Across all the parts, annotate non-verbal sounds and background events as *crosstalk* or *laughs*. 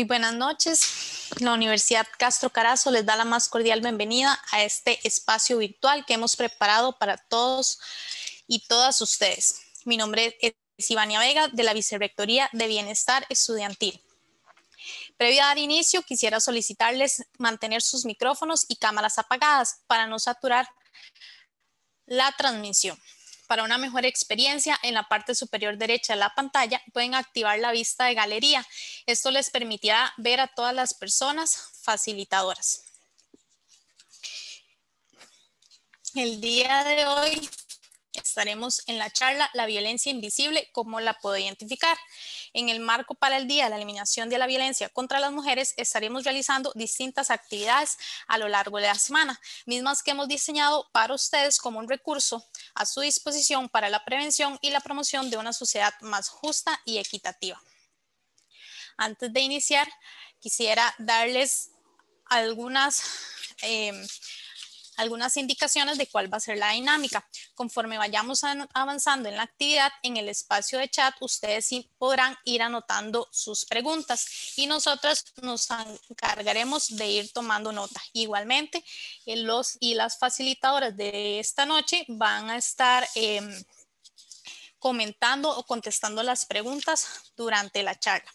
Muy buenas noches. La Universidad Castro Carazo les da la más cordial bienvenida a este espacio virtual que hemos preparado para todos y todas ustedes. Mi nombre es Ivania Vega de la Vicerrectoría de Bienestar Estudiantil. Previo a dar inicio, quisiera solicitarles mantener sus micrófonos y cámaras apagadas para no saturar la transmisión para una mejor experiencia en la parte superior derecha de la pantalla, pueden activar la vista de galería. Esto les permitirá ver a todas las personas facilitadoras. El día de hoy estaremos en la charla La violencia invisible, cómo la puedo identificar. En el marco para el Día de la Eliminación de la Violencia contra las Mujeres, estaremos realizando distintas actividades a lo largo de la semana, mismas que hemos diseñado para ustedes como un recurso a su disposición para la prevención y la promoción de una sociedad más justa y equitativa. Antes de iniciar, quisiera darles algunas... Eh, algunas indicaciones de cuál va a ser la dinámica. Conforme vayamos avanzando en la actividad, en el espacio de chat, ustedes sí podrán ir anotando sus preguntas y nosotras nos encargaremos de ir tomando nota. Igualmente, eh, los y las facilitadoras de esta noche van a estar... Em, comentando o contestando las preguntas durante la charla.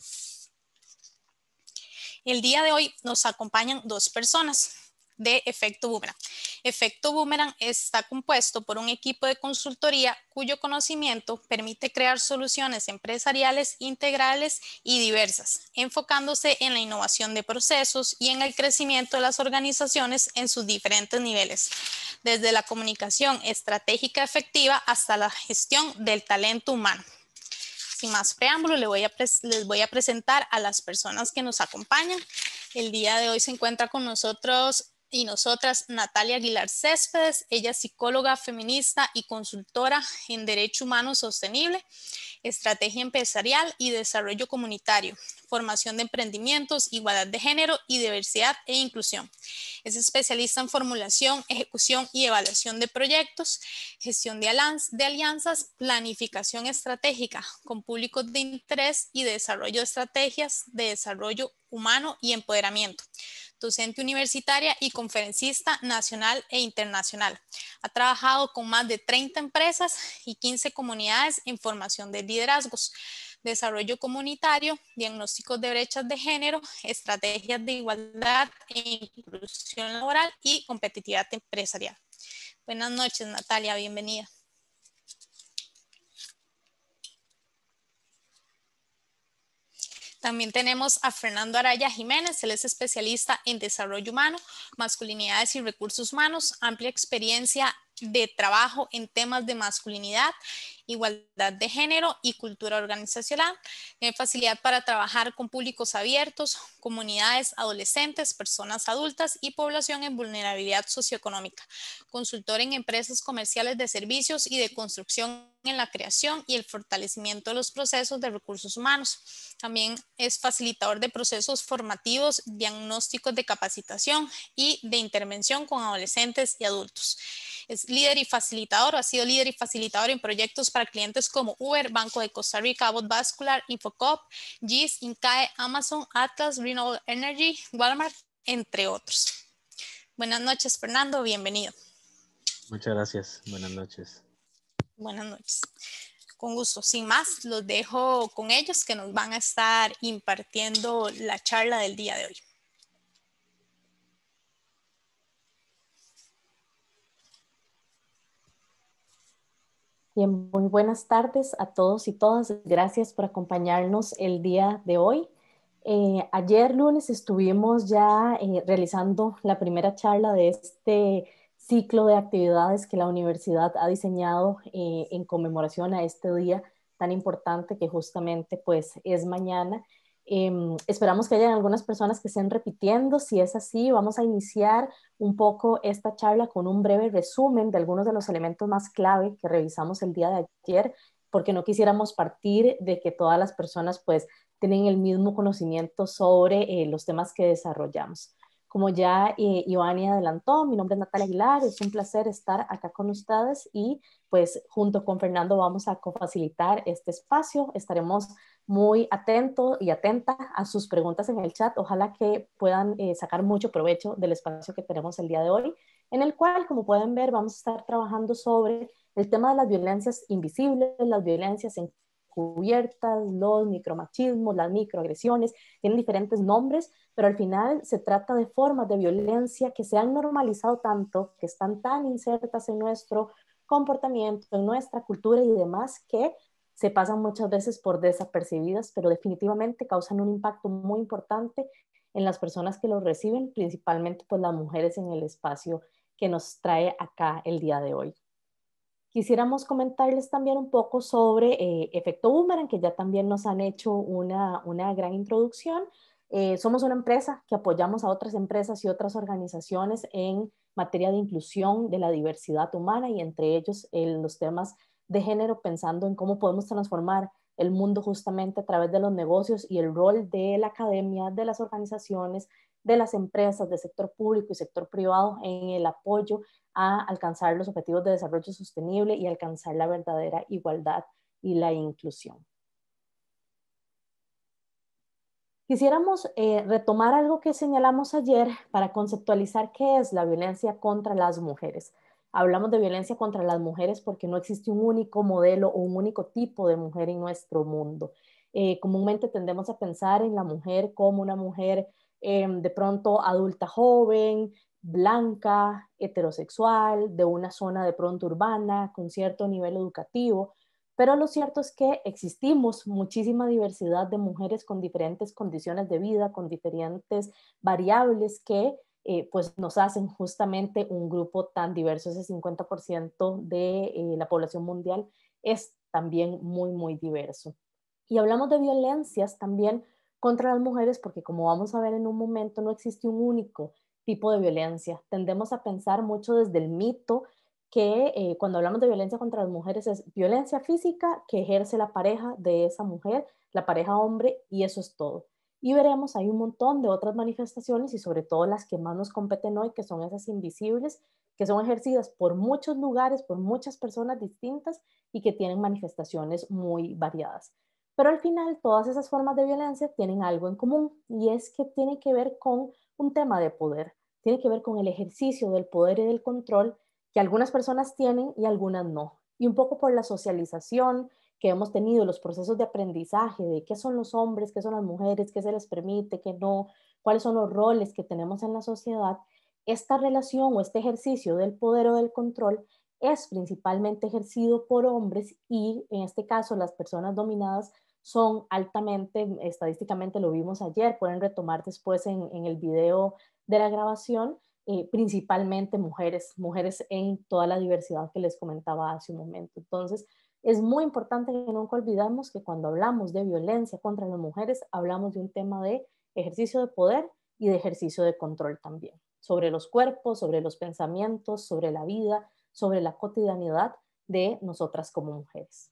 El día de hoy nos acompañan dos personas de efecto boomerang. Efecto boomerang está compuesto por un equipo de consultoría cuyo conocimiento permite crear soluciones empresariales integrales y diversas, enfocándose en la innovación de procesos y en el crecimiento de las organizaciones en sus diferentes niveles, desde la comunicación estratégica efectiva hasta la gestión del talento humano sin más preámbulo, les voy, a les voy a presentar a las personas que nos acompañan. El día de hoy se encuentra con nosotros y nosotras Natalia Aguilar Céspedes, ella es psicóloga feminista y consultora en Derecho Humano Sostenible, Estrategia Empresarial y Desarrollo Comunitario, Formación de Emprendimientos, Igualdad de Género y Diversidad e Inclusión. Es especialista en formulación, ejecución y evaluación de proyectos, gestión de, alianzas, planificación estratégica con públicos de interés y desarrollo de estrategias de desarrollo humano y empoderamiento docente universitaria y conferencista nacional e internacional. Ha trabajado con más de 30 empresas y 15 comunidades en formación de liderazgos, desarrollo comunitario, diagnósticos de brechas de género, estrategias de igualdad e inclusión laboral y competitividad empresarial. Buenas noches, Natalia, bienvenida. También tenemos a Fernando Araya Jiménez, él es especialista en desarrollo humano, masculinidades y recursos humanos, amplia experiencia de trabajo en temas de masculinidad igualdad de género y cultura organizacional. Tiene eh, facilidad para trabajar con públicos abiertos, comunidades, adolescentes, personas adultas y población en vulnerabilidad socioeconómica. Consultor en empresas comerciales de servicios y de construcción en la creación y el fortalecimiento de los procesos de recursos humanos. También es facilitador de procesos formativos, diagnósticos de capacitación y de intervención con adolescentes y adultos. Es líder y facilitador, ha sido líder y facilitador en proyectos para clientes como Uber, Banco de Costa Rica, bot Vascular, Infocop, GIS, INCAE, Amazon, Atlas, Renewable Energy, Walmart, entre otros. Buenas noches, Fernando, bienvenido. Muchas gracias, buenas noches. Buenas noches. Con gusto. Sin más, los dejo con ellos que nos van a estar impartiendo la charla del día de hoy. Bien, muy buenas tardes a todos y todas. Gracias por acompañarnos el día de hoy. Eh, ayer lunes estuvimos ya eh, realizando la primera charla de este ciclo de actividades que la universidad ha diseñado eh, en conmemoración a este día tan importante que justamente pues es mañana Em, esperamos que hayan algunas personas que estén repitiendo. Si es así, vamos a iniciar un poco esta charla con un breve resumen de algunos de los elementos más clave que revisamos el día de ayer, porque no quisiéramos partir de que todas las personas pues tienen el mismo conocimiento sobre eh, los temas que desarrollamos. Como ya eh, adelantó, mi nombre es Natalia Aguilar, es un placer estar acá con ustedes y pues junto con Fernando vamos a facilitar este espacio. Estaremos muy atento y atenta a sus preguntas en el chat. Ojalá que puedan eh, sacar mucho provecho del espacio que tenemos el día de hoy, en el cual, como pueden ver, vamos a estar trabajando sobre el tema de las violencias invisibles, las violencias encubiertas, los micromachismos, las microagresiones, tienen diferentes nombres, pero al final se trata de formas de violencia que se han normalizado tanto, que están tan insertas en nuestro comportamiento, en nuestra cultura y demás, que se pasan muchas veces por desapercibidas, pero definitivamente causan un impacto muy importante en las personas que los reciben, principalmente pues las mujeres en el espacio que nos trae acá el día de hoy. Quisiéramos comentarles también un poco sobre eh, Efecto Boomerang, que ya también nos han hecho una, gran introducción. Eh, somos una empresa que apoyamos a otras empresas y otras organizaciones en materia de inclusión de la diversidad humana y entre ellos en los temas de género pensando en cómo podemos transformar el mundo justamente a través de los negocios y el rol de la academia, de las organizaciones, de las empresas, del sector público y sector privado en el apoyo a alcanzar los objetivos de desarrollo sostenible y alcanzar la verdadera igualdad y la inclusión. Quisiéramos eh, retomar algo que señalamos ayer para conceptualizar qué es la violencia contra las mujeres hablamos de violencia contra las mujeres porque no existe un único modelo o un único tipo de mujer en nuestro mundo. Eh, comúnmente tendemos a pensar en la mujer como una mujer em, de pronto adulta joven, blanca, heterosexual, de una zona de pronto urbana, con cierto nivel educativo, pero lo cierto es que existimos muchísima diversidad de mujeres con diferentes condiciones de vida, con diferentes variables que eh, pues nos hacen justamente un grupo tan diverso. Ese 50% de eh, la población mundial es también muy, muy diverso. Y hablamos de violencias también contra las mujeres porque como vamos a ver en un momento, no existe un único tipo de violencia. Tendemos a pensar mucho desde el mito que eh, cuando hablamos de violencia contra las mujeres es violencia física que ejerce la pareja de esa mujer, la pareja hombre, y eso es todo. Y veremos, hay un montón de otras manifestaciones y sobre todo las que más nos competen hoy, que son esas invisibles, que son ejercidas por muchos lugares, por muchas personas distintas y que tienen manifestaciones muy variadas. Pero al final todas esas formas de violencia tienen algo en común y es que tiene que ver con un tema de poder, tiene que ver con el ejercicio del poder y del control que algunas personas tienen y algunas no. Y un poco por la socialización, hemos tenido, los procesos de aprendizaje, de qué son los hombres, qué son las mujeres, qué se les permite, qué no, cuáles son los roles que tenemos en la sociedad, esta relación o este ejercicio del poder o del control es principalmente ejercido por hombres y en este caso las personas dominadas son altamente, estadísticamente lo vimos ayer, pueden retomar después en, el video de la grabación, eh, principalmente mujeres, mujeres en toda la diversidad que les comentaba hace un momento. Entonces, es muy importante que nunca olvidemos que cuando hablamos de violencia contra las mujeres, hablamos de un tema de ejercicio de poder y de ejercicio de control también, sobre los cuerpos, sobre los pensamientos, sobre la vida, sobre la cotidianidad de nosotras como mujeres.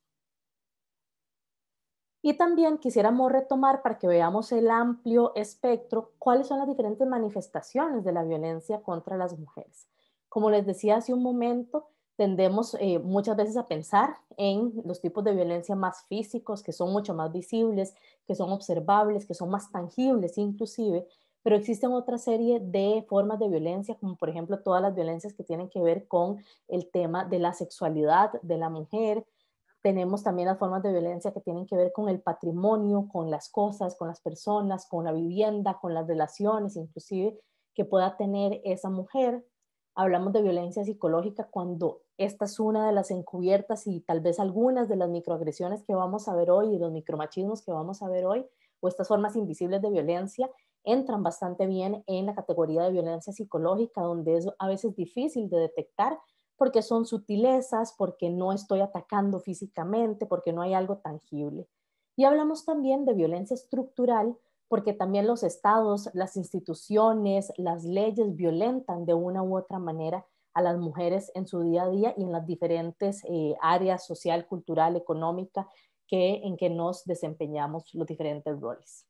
Y también quisiéramos retomar para que veamos el amplio espectro cuáles son las diferentes manifestaciones de la violencia contra las mujeres. Como les decía hace un momento, tendemos eh, muchas veces a pensar en los tipos de violencia más físicos, que son mucho más visibles, que son observables, que son más tangibles inclusive, pero existen otra serie de formas de violencia, como por ejemplo todas las violencias que tienen que ver con el tema de la sexualidad de la mujer. Tenemos también las formas de violencia que tienen que ver con el patrimonio, con las cosas, con las personas, con la vivienda, con las relaciones inclusive que pueda tener esa mujer hablamos de violencia psicológica cuando esta es una de las encubiertas y tal vez algunas de las microagresiones que vamos a ver hoy y los micromachismos que vamos a ver hoy o estas formas invisibles de violencia entran bastante bien en la categoría de violencia psicológica donde es a veces difícil de detectar porque son sutilezas, porque no estoy atacando físicamente, porque no hay algo tangible. Y hablamos también de violencia estructural porque también los estados, las instituciones, las leyes violentan de una u otra manera a las mujeres en su día a día y en las diferentes eh, áreas social, cultural, económica en que nos desempeñamos los diferentes roles.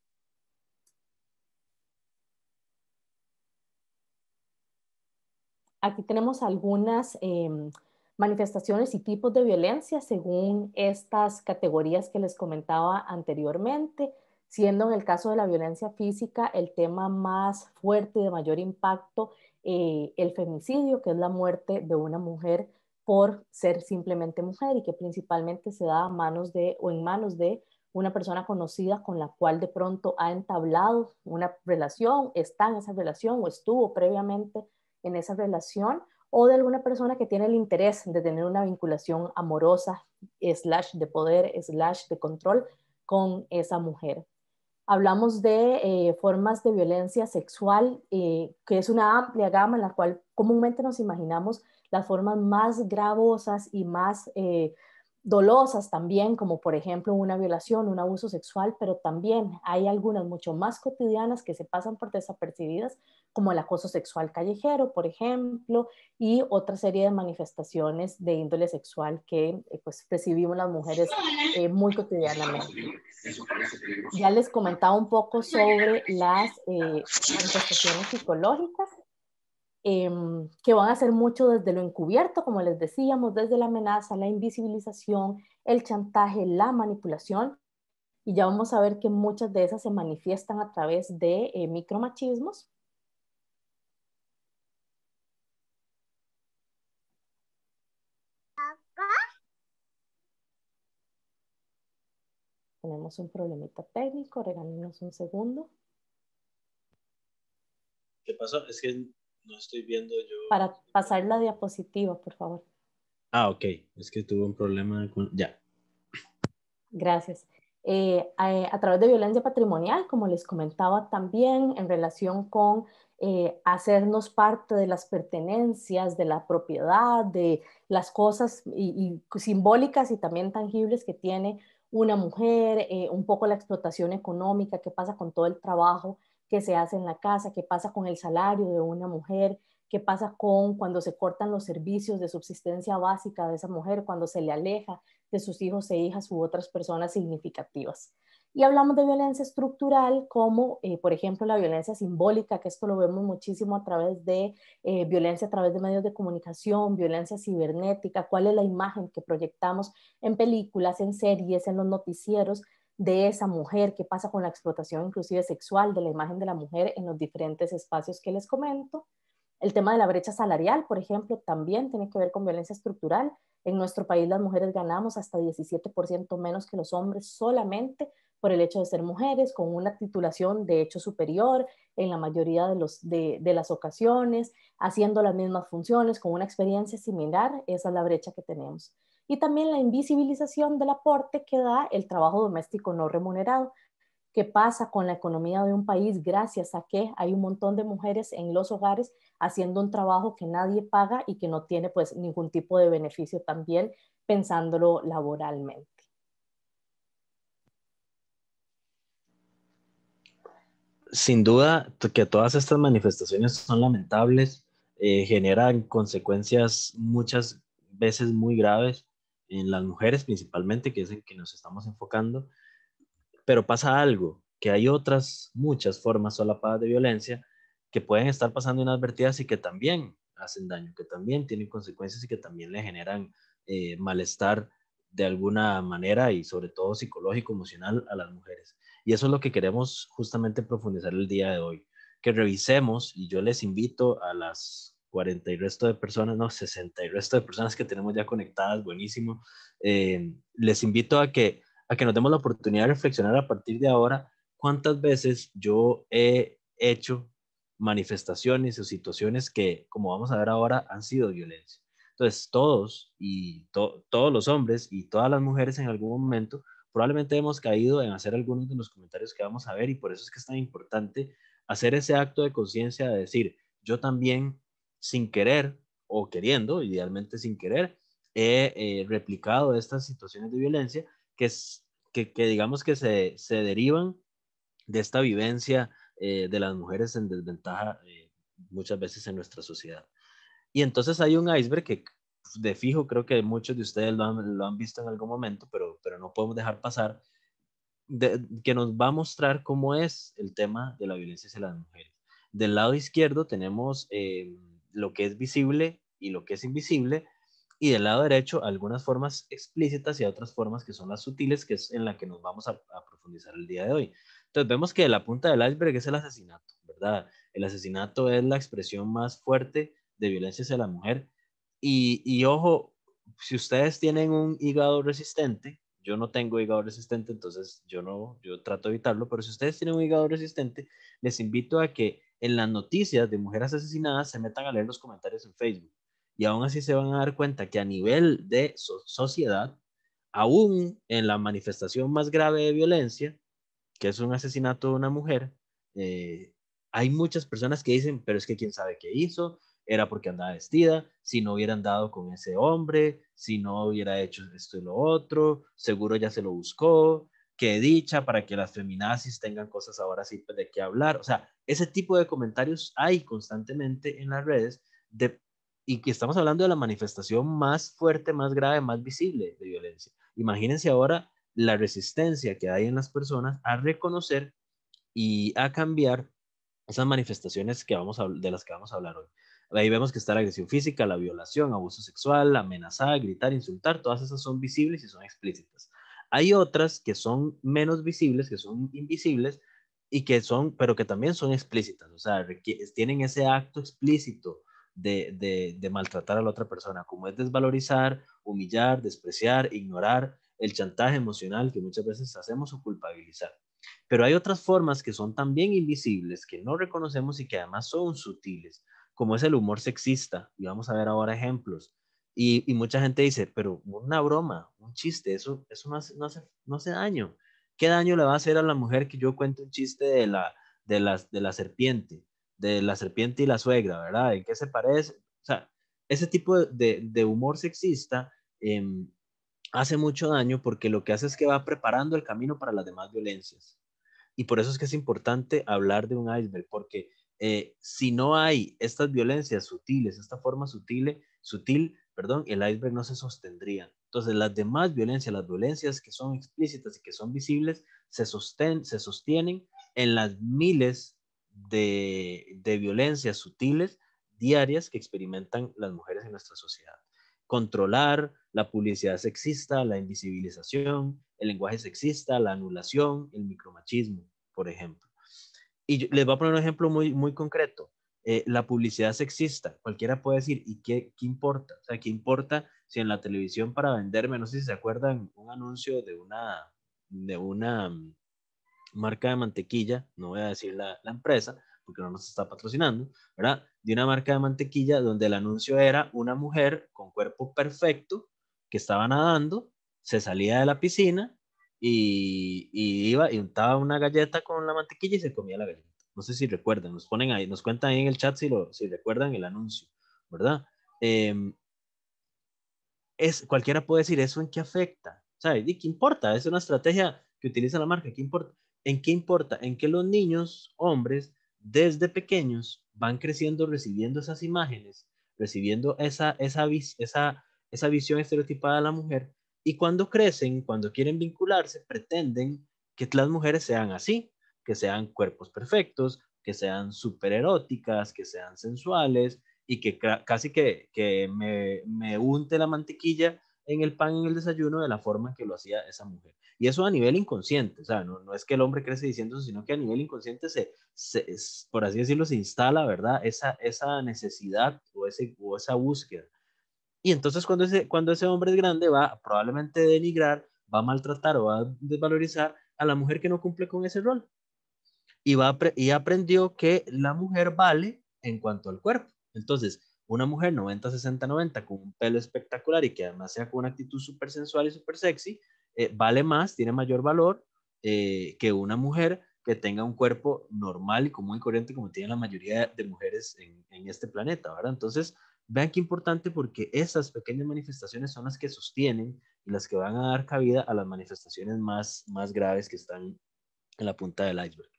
Aquí tenemos algunas em, manifestaciones y tipos de violencia según estas categorías que les comentaba anteriormente siendo en el caso de la violencia física el tema más fuerte y de mayor impacto eh, el femicidio, que es la muerte de una mujer por ser simplemente mujer y que principalmente se da a manos de o en manos de una persona conocida con la cual de pronto ha entablado una relación, está en esa relación o estuvo previamente en esa relación o de alguna persona que tiene el interés de tener una vinculación amorosa, slash de poder, slash de control con esa mujer. Hablamos de eh, formas de violencia sexual, eh, que es una amplia gama en la cual comúnmente nos imaginamos las formas más gravosas y más eh, dolosas también, como por ejemplo una violación, un abuso sexual, pero también hay algunas mucho más cotidianas que se pasan por desapercibidas, como el acoso sexual callejero, por ejemplo, y otra serie de manifestaciones de índole sexual que eh, pues, recibimos las mujeres eh, muy cotidianamente. Ya les comentaba un poco sobre las eh, manifestaciones psicológicas Em, que van a ser mucho desde lo encubierto, como les decíamos, desde la amenaza, la invisibilización, el chantaje, la manipulación. Y ya vamos a ver que muchas de esas se manifiestan a través de eh, micromachismos. Tenemos un problemita técnico, regálenos un segundo. ¿Qué pasó? Es que no estoy viendo yo. Para pasar la diapositiva, por favor. Ah, ok. Es que tuve un problema con... Ya. Gracias. Eh, a, través de violencia patrimonial, como les comentaba también, en relación con eh, hacernos parte de las pertenencias, de la propiedad, de las cosas y, simbólicas y también tangibles que tiene una mujer, eh, un poco la explotación económica, qué pasa con todo el trabajo qué se hace en la casa, qué pasa con el salario de una mujer, qué pasa con cuando se cortan los servicios de subsistencia básica de esa mujer, cuando se le aleja de sus hijos e hijas u otras personas significativas. Y hablamos de violencia estructural como, eh, por ejemplo, la violencia simbólica, que esto lo vemos muchísimo a través de eh, violencia a través de medios de comunicación, violencia cibernética, cuál es la imagen que proyectamos en películas, en series, en los noticieros de esa mujer, qué pasa con la explotación inclusive sexual de la imagen de la mujer en los diferentes espacios que les comento. El tema de la brecha salarial, por ejemplo, también tiene que ver con violencia estructural. En nuestro país las mujeres ganamos hasta 17% menos que los hombres solamente por el hecho de ser mujeres, con una titulación de hecho superior en la mayoría de, de las ocasiones, haciendo las mismas funciones, con una experiencia similar. Esa es la brecha que tenemos y también la invisibilización del aporte que da el trabajo doméstico no remunerado. ¿Qué pasa con la economía de un país gracias a que hay un montón de mujeres en los hogares haciendo un trabajo que nadie paga y que no tiene pues ningún tipo de beneficio también pensándolo laboralmente? Sin duda que todas estas manifestaciones son lamentables, eh, generan consecuencias muchas veces muy graves en las mujeres principalmente, que es en que nos estamos enfocando, pero pasa algo, que hay otras muchas formas solapadas de violencia que pueden estar pasando inadvertidas y que también hacen daño, que también tienen consecuencias y que también le generan eh, malestar de alguna manera y sobre todo psicológico, emocional a las mujeres. Y eso es lo que queremos justamente profundizar el día de hoy, que revisemos y yo les invito a las 40 y resto de personas, no, 60 y resto de personas que tenemos ya conectadas, buenísimo. Eh, les invito a que, a que nos demos la oportunidad de reflexionar a partir de ahora cuántas veces yo he hecho manifestaciones o situaciones que, como vamos a ver ahora, han sido violencia. Entonces, todos y todos los hombres y todas las mujeres en algún momento probablemente hemos caído en hacer algunos de los comentarios que vamos a ver y por eso es que es tan importante hacer ese acto de conciencia de decir, yo también sin querer o queriendo, idealmente sin querer, he eh, replicado estas situaciones de violencia que, es, que, digamos que se, se, derivan de esta vivencia eh, de las mujeres en desventaja eh, muchas veces en nuestra sociedad. Y entonces hay un iceberg que de fijo creo que muchos de ustedes lo han, lo han visto en algún momento, pero, pero no podemos dejar pasar, que nos va a mostrar cómo es el tema de la violencia hacia las mujeres. Del lado izquierdo tenemos lo que es visible y lo que es invisible, y del lado derecho algunas formas explícitas y otras formas que son las sutiles, que es en la que nos vamos a, profundizar el día de hoy. Entonces vemos que la punta del iceberg es el asesinato, ¿verdad? El asesinato es la expresión más fuerte de violencia hacia la mujer. Y, y ojo, si ustedes tienen un hígado resistente, yo no tengo hígado resistente, entonces yo no, yo trato de evitarlo, pero si ustedes tienen un hígado resistente, les invito a que en las noticias de mujeres asesinadas se metan a leer los comentarios en Facebook. Y aún así se van a dar cuenta que a nivel de sociedad, aún en la manifestación más grave de violencia, que es un asesinato de una mujer, eh, hay muchas personas que dicen, pero es que quién sabe qué hizo, era porque andaba vestida, si no hubiera andado con ese hombre, si no hubiera hecho esto y lo otro, seguro ya se lo buscó, qué dicha para que las feminazis tengan cosas ahora sí pues, de qué hablar. O sea, ese tipo de comentarios hay constantemente en las redes de, y que estamos hablando de la manifestación más fuerte, más grave, más visible de violencia. Imagínense ahora la resistencia que hay en las personas a reconocer y a cambiar esas manifestaciones que vamos de las que vamos a hablar hoy. Ahí vemos que está la agresión física, la violación, abuso sexual, amenazar, gritar, insultar, todas esas son visibles y son explícitas. Hay otras que son menos visibles, que son invisibles y que son, pero que también son explícitas, o sea, tienen ese acto explícito de, de maltratar a la otra persona, como es desvalorizar, humillar, despreciar, ignorar, el chantaje emocional que muchas veces hacemos o culpabilizar. Pero hay otras formas que son también invisibles, que no reconocemos y que además son sutiles, como es el humor sexista. Y vamos a ver ahora ejemplos. Y, mucha gente dice, pero una broma, un chiste, eso, eso no, hace, no, hace, daño. ¿Qué daño le va a hacer a la mujer que yo cuente un chiste de la, de de la serpiente, de la serpiente y la suegra, ¿verdad? ¿En qué se parece? O sea, ese tipo de, humor sexista em, hace mucho daño porque lo que hace es que va preparando el camino para las demás violencias. Y por eso es que es importante hablar de un iceberg, porque eh, si no hay estas violencias sutiles, esta forma sutil, sutil perdón, el iceberg no se sostendría. Entonces, las demás violencias, las violencias que son explícitas y que son visibles, se, sostienen en las miles de, violencias sutiles diarias que experimentan las mujeres en nuestra sociedad. Controlar la publicidad sexista, la invisibilización, el lenguaje sexista, la anulación, el micromachismo, por ejemplo. Y les voy a poner un ejemplo muy, muy concreto. Eh, la publicidad sexista. Cualquiera puede decir, ¿y qué, qué importa? O sea, ¿qué importa si en la televisión para venderme, no sé si se acuerdan, un anuncio de una, de una mm, marca de mantequilla, no voy a decir la, empresa, porque no nos está patrocinando, ¿verdad? De una marca de mantequilla donde el anuncio era una mujer con cuerpo perfecto que estaba nadando, se salía de la piscina y, y iba y untaba una galleta con la mantequilla y se comía la galleta. No sé si recuerdan, nos ponen ahí, nos cuentan ahí en el chat si, si recuerdan el anuncio, ¿verdad? Em, es, cualquiera puede decir, ¿eso en qué afecta? ¿Sabe? ¿Y qué importa? Es una estrategia que utiliza la marca. ¿Qué importa? ¿En qué importa? En que los niños, hombres, desde pequeños van creciendo recibiendo esas imágenes, recibiendo esa, esa, esa, esa visión estereotipada de la mujer. Y cuando crecen, cuando quieren vincularse, pretenden que las mujeres sean así que sean cuerpos perfectos, que sean súper eróticas, que sean sensuales y que casi que, me, me, unte la mantequilla en el pan en el desayuno de la forma en que lo hacía esa mujer. Y eso a nivel inconsciente, o sea, no, es que el hombre crece diciendo sino que a nivel inconsciente se, es, por así decirlo, se instala, ¿verdad? Esa, esa necesidad o, ese, esa búsqueda. Y entonces cuando ese, cuando ese hombre es grande va a probablemente denigrar, va a maltratar o va a desvalorizar a la mujer que no cumple con ese rol y, va, y aprendió que la mujer vale en cuanto al cuerpo. Entonces, una mujer 90-60-90 con un pelo espectacular y que además sea con una actitud súper sensual y súper sexy, eh, vale más, tiene mayor valor eh, que una mujer que tenga un cuerpo normal y común y corriente como tiene la mayoría de mujeres en, este planeta, ¿verdad? Entonces, vean qué importante porque esas pequeñas manifestaciones son las que sostienen y las que van a dar cabida a las manifestaciones más, más graves que están en la punta del iceberg.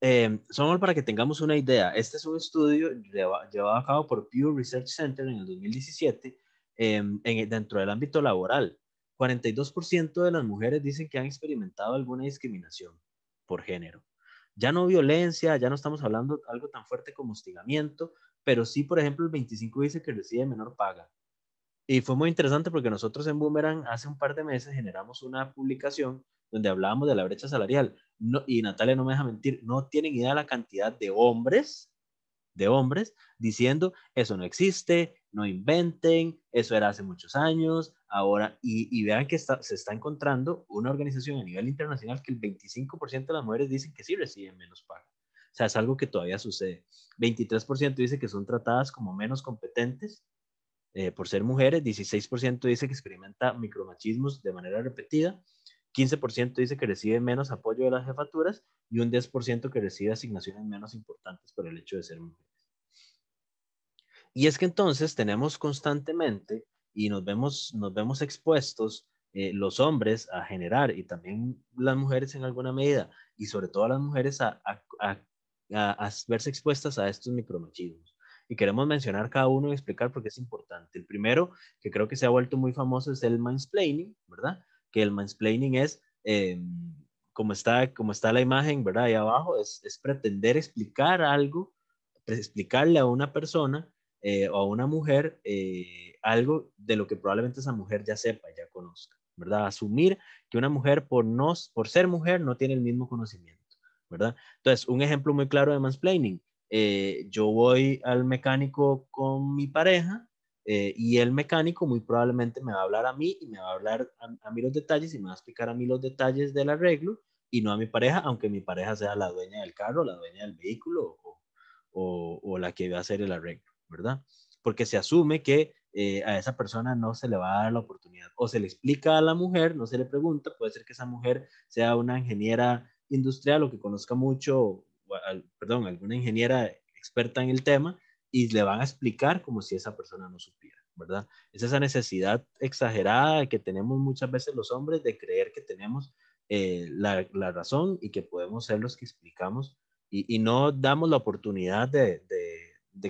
Eh, solo para que tengamos una idea, este es un estudio llevado a cabo por Pew Research Center en el 2017 em, e, dentro del ámbito laboral. 42% de las mujeres dicen que han experimentado alguna discriminación por género. Ya no violencia, ya no estamos hablando algo tan fuerte como hostigamiento, pero sí, por ejemplo, el 25% dice que recibe menor paga. Y fue muy interesante porque nosotros en Boomerang hace un par de meses generamos una publicación donde hablábamos de la brecha salarial. No, y Natalia no me deja mentir, no tienen idea de la cantidad de hombres, de hombres, diciendo, eso no existe, no inventen, eso era hace muchos años, ahora, y, y vean que está, se está encontrando una organización a nivel internacional que el 25% de las mujeres dicen que sí reciben menos paga. O sea, es algo que todavía sucede. 23% dice que son tratadas como menos competentes eh, por ser mujeres, 16% dice que experimenta micromachismos de manera repetida, 15% dice que recibe menos apoyo de las jefaturas y un 10% que recibe asignaciones menos importantes por el hecho de ser mujeres. Y es que entonces tenemos constantemente y nos vemos, nos vemos expuestos eh, los hombres a generar y también las mujeres en alguna medida y sobre todo las mujeres a, verse expuestas a estos micromachismos y queremos mencionar cada uno y explicar por qué es importante. El primero, que creo que se ha vuelto muy famoso, es el mansplaining, ¿verdad? que el mansplaining es, em, como, está, como está la imagen, ¿verdad? Ahí abajo, es, pretender explicar algo, explicarle a una persona eh, o a una mujer eh, algo de lo que probablemente esa mujer ya sepa, ya conozca, ¿verdad? Asumir que una mujer por, no, por ser mujer no tiene el mismo conocimiento, ¿verdad? Entonces, un ejemplo muy claro de mansplaining. Eh, yo voy al mecánico con mi pareja eh, y el mecánico muy probablemente me va a hablar a mí y me va a hablar a, mí los detalles y me va a explicar a mí los detalles del arreglo y no a mi pareja, aunque mi pareja sea la dueña del carro, la dueña del vehículo o, o, la que va a hacer el arreglo, ¿verdad? Porque se asume que eh, a esa persona no se le va a dar la oportunidad o se le explica a la mujer, no se le pregunta, puede ser que esa mujer sea una ingeniera industrial o que conozca mucho, perdón, alguna ingeniera experta en el tema y le van a explicar como si esa persona no supiera, ¿verdad? Es esa necesidad exagerada que tenemos muchas veces los hombres de creer que tenemos eh, la, razón y que podemos ser los que explicamos y, no damos la oportunidad de,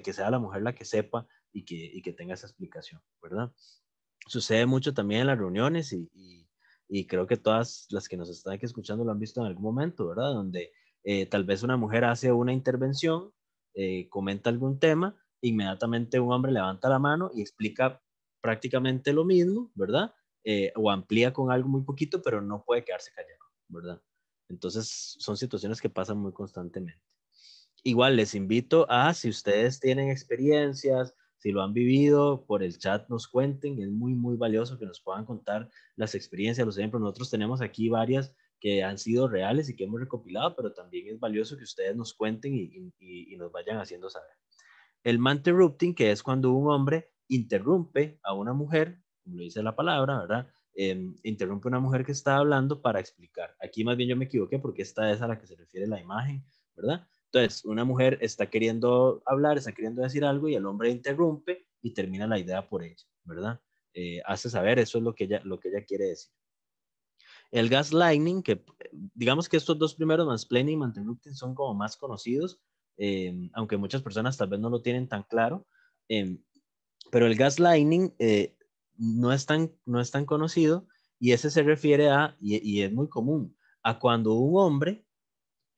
que sea la mujer la que sepa y que, tenga esa explicación, ¿verdad? Sucede mucho también en las reuniones y, creo que todas las que nos están aquí escuchando lo han visto en algún momento, ¿verdad? Donde eh, tal vez una mujer hace una intervención eh, comenta algún tema, inmediatamente un hombre levanta la mano y explica prácticamente lo mismo, ¿verdad? Eh, o amplía con algo muy poquito, pero no puede quedarse callado, ¿verdad? Entonces son situaciones que pasan muy constantemente. Igual les invito a, si ustedes tienen experiencias, si lo han vivido, por el chat nos cuenten, es muy, muy valioso que nos puedan contar las experiencias, los ejemplos. Nosotros tenemos aquí varias que han sido reales y que hemos recopilado, pero también es valioso que ustedes nos cuenten y, nos vayan haciendo saber. El manterrupting, que es cuando un hombre interrumpe a una mujer, como lo dice la palabra, ¿verdad? Em, interrumpe a una mujer que está hablando para explicar. Aquí más bien yo me equivoqué porque esta es a la que se refiere la imagen, ¿verdad? Entonces, una mujer está queriendo hablar, está queriendo decir algo y el hombre interrumpe y termina la idea por ella, ¿verdad? Eh, hace saber, eso es lo que ella, lo que ella quiere decir. El gaslighting, que digamos que estos dos primeros, mansplaining y mantenucting, son como más conocidos, eh, aunque muchas personas tal vez no lo tienen tan claro. Eh, pero el gaslighting eh, no, es tan, no es tan conocido y ese se refiere a, y, y es muy común, a cuando un hombre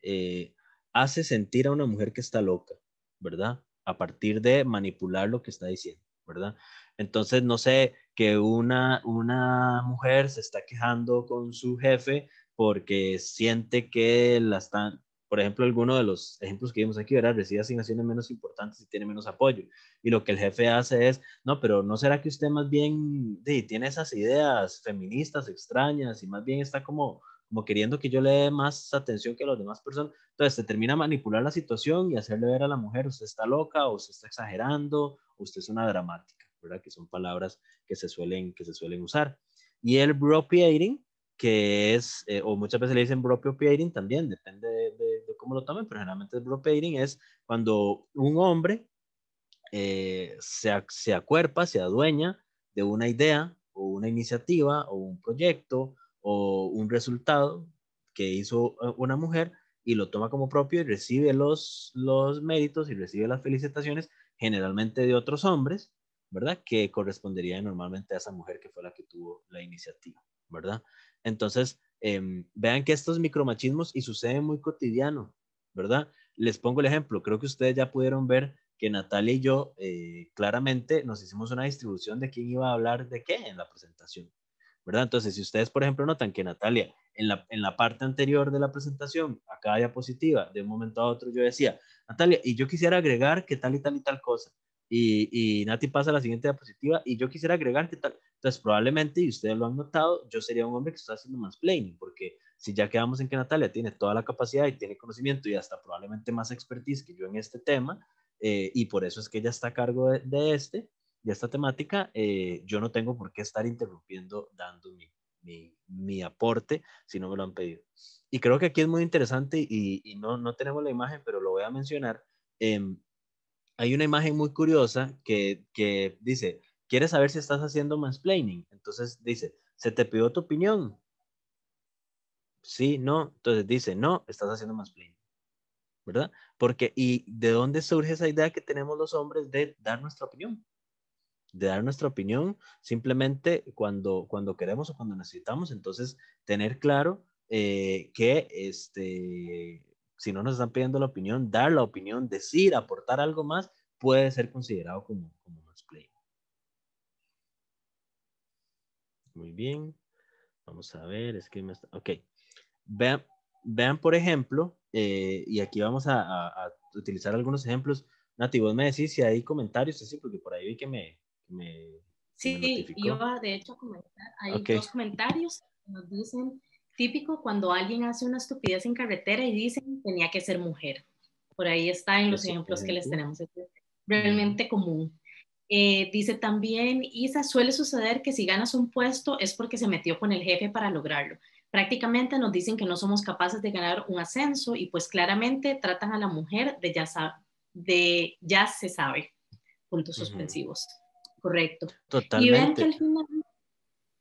eh, hace sentir a una mujer que está loca, ¿verdad? A partir de manipular lo que está diciendo, ¿verdad? Entonces, no sé, que una, una mujer se está quejando con su jefe porque siente que la están, por ejemplo, alguno de los ejemplos que vimos aquí, ¿verdad? Recibe asignaciones menos importantes y tiene menos apoyo. Y lo que el jefe hace es, no, pero ¿no será que usted más bien tiene esas ideas feministas extrañas y más bien está como, como queriendo que yo le dé más atención que a las demás personas? Entonces, se termina manipular la situación y hacerle ver a la mujer, usted está loca, o usted está exagerando, usted es una dramática. Que son palabras que se suelen, que se suelen usar. Y el bropiating, que es, eh, o muchas veces le dicen bropiating también, depende de, cómo lo tomen, pero generalmente el bropiating es cuando un hombre eh, se, acuerpa, se adueña de una idea o una iniciativa o un proyecto o un resultado que hizo eh, una mujer y lo toma como propio y recibe los, los méritos y recibe las felicitaciones generalmente de otros hombres ¿verdad? Que correspondería normalmente a esa mujer que fue la que tuvo la iniciativa, ¿verdad? Entonces, em, vean que estos micromachismos y suceden muy cotidiano, ¿verdad? Les pongo el ejemplo, creo que ustedes ya pudieron ver que Natalia y yo eh, claramente nos hicimos una distribución de quién iba a hablar de qué en la presentación, ¿verdad? Entonces, si ustedes, por ejemplo, notan que Natalia en la, en la parte anterior de la presentación, a cada diapositiva, de un momento a otro yo decía, Natalia, y yo quisiera agregar que tal y tal y tal cosa y, Nati pasa a la siguiente diapositiva y yo quisiera agregar que tal, entonces probablemente, y ustedes lo han notado, yo sería un hombre que está haciendo más planning, porque si ya quedamos en que Natalia tiene toda la capacidad y tiene conocimiento y hasta probablemente más expertise que yo en este tema, eh, y por eso es que ella está a cargo de, este, de esta temática, eh, yo no tengo por qué estar interrumpiendo dando mi, mi, mi, aporte si no me lo han pedido. Y creo que aquí es muy interesante y, y no, no tenemos la imagen, pero lo voy a mencionar. Eh, hay una imagen muy curiosa que, dice, ¿quieres saber si estás haciendo mansplaining? Entonces dice, ¿se te pidió tu opinión? Sí, no. Entonces dice, no, estás haciendo mansplaining. ¿Verdad? Porque, ¿y de dónde surge esa idea que tenemos los hombres de dar nuestra opinión? de dar nuestra opinión simplemente cuando, cuando queremos o cuando necesitamos. Entonces, tener claro eh, que este, si no nos están pidiendo la opinión, dar la opinión, decir, aportar algo más, puede ser considerado como, como un play. Muy bien. Vamos a ver, es que Ok. Vean, vean por ejemplo, eh, y aquí vamos a, utilizar algunos ejemplos. Nati, vos me decís si hay comentarios, así, porque por ahí vi que me... me sí, yo de hecho hay dos comentarios que nos dicen típico cuando alguien hace una estupidez en carretera y dicen, tenía que ser mujer. Por ahí está en los ejemplos que les tenemos. realmente común. Eh, dice también, Isa, suele suceder que si ganas un puesto es porque se metió con el jefe para lograrlo. Prácticamente nos dicen que no somos capaces de ganar un ascenso y pues claramente tratan a la mujer de ya, de ya se sabe. Puntos suspensivos. Correcto. Totalmente. Y ven que al final,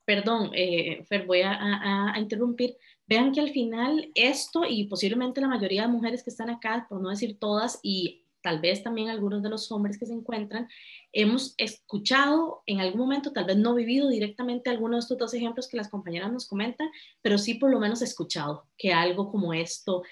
perdón, eh, Fer, voy a interrumpir, Vean que al final esto y posiblemente la mayoría de mujeres que están acá, por no decir todas, y tal vez también algunos de los hombres que se encuentran, hemos escuchado en algún momento, tal vez no vivido directamente alguno de estos dos ejemplos que las compañeras nos comentan, pero sí por lo menos escuchado que algo como esto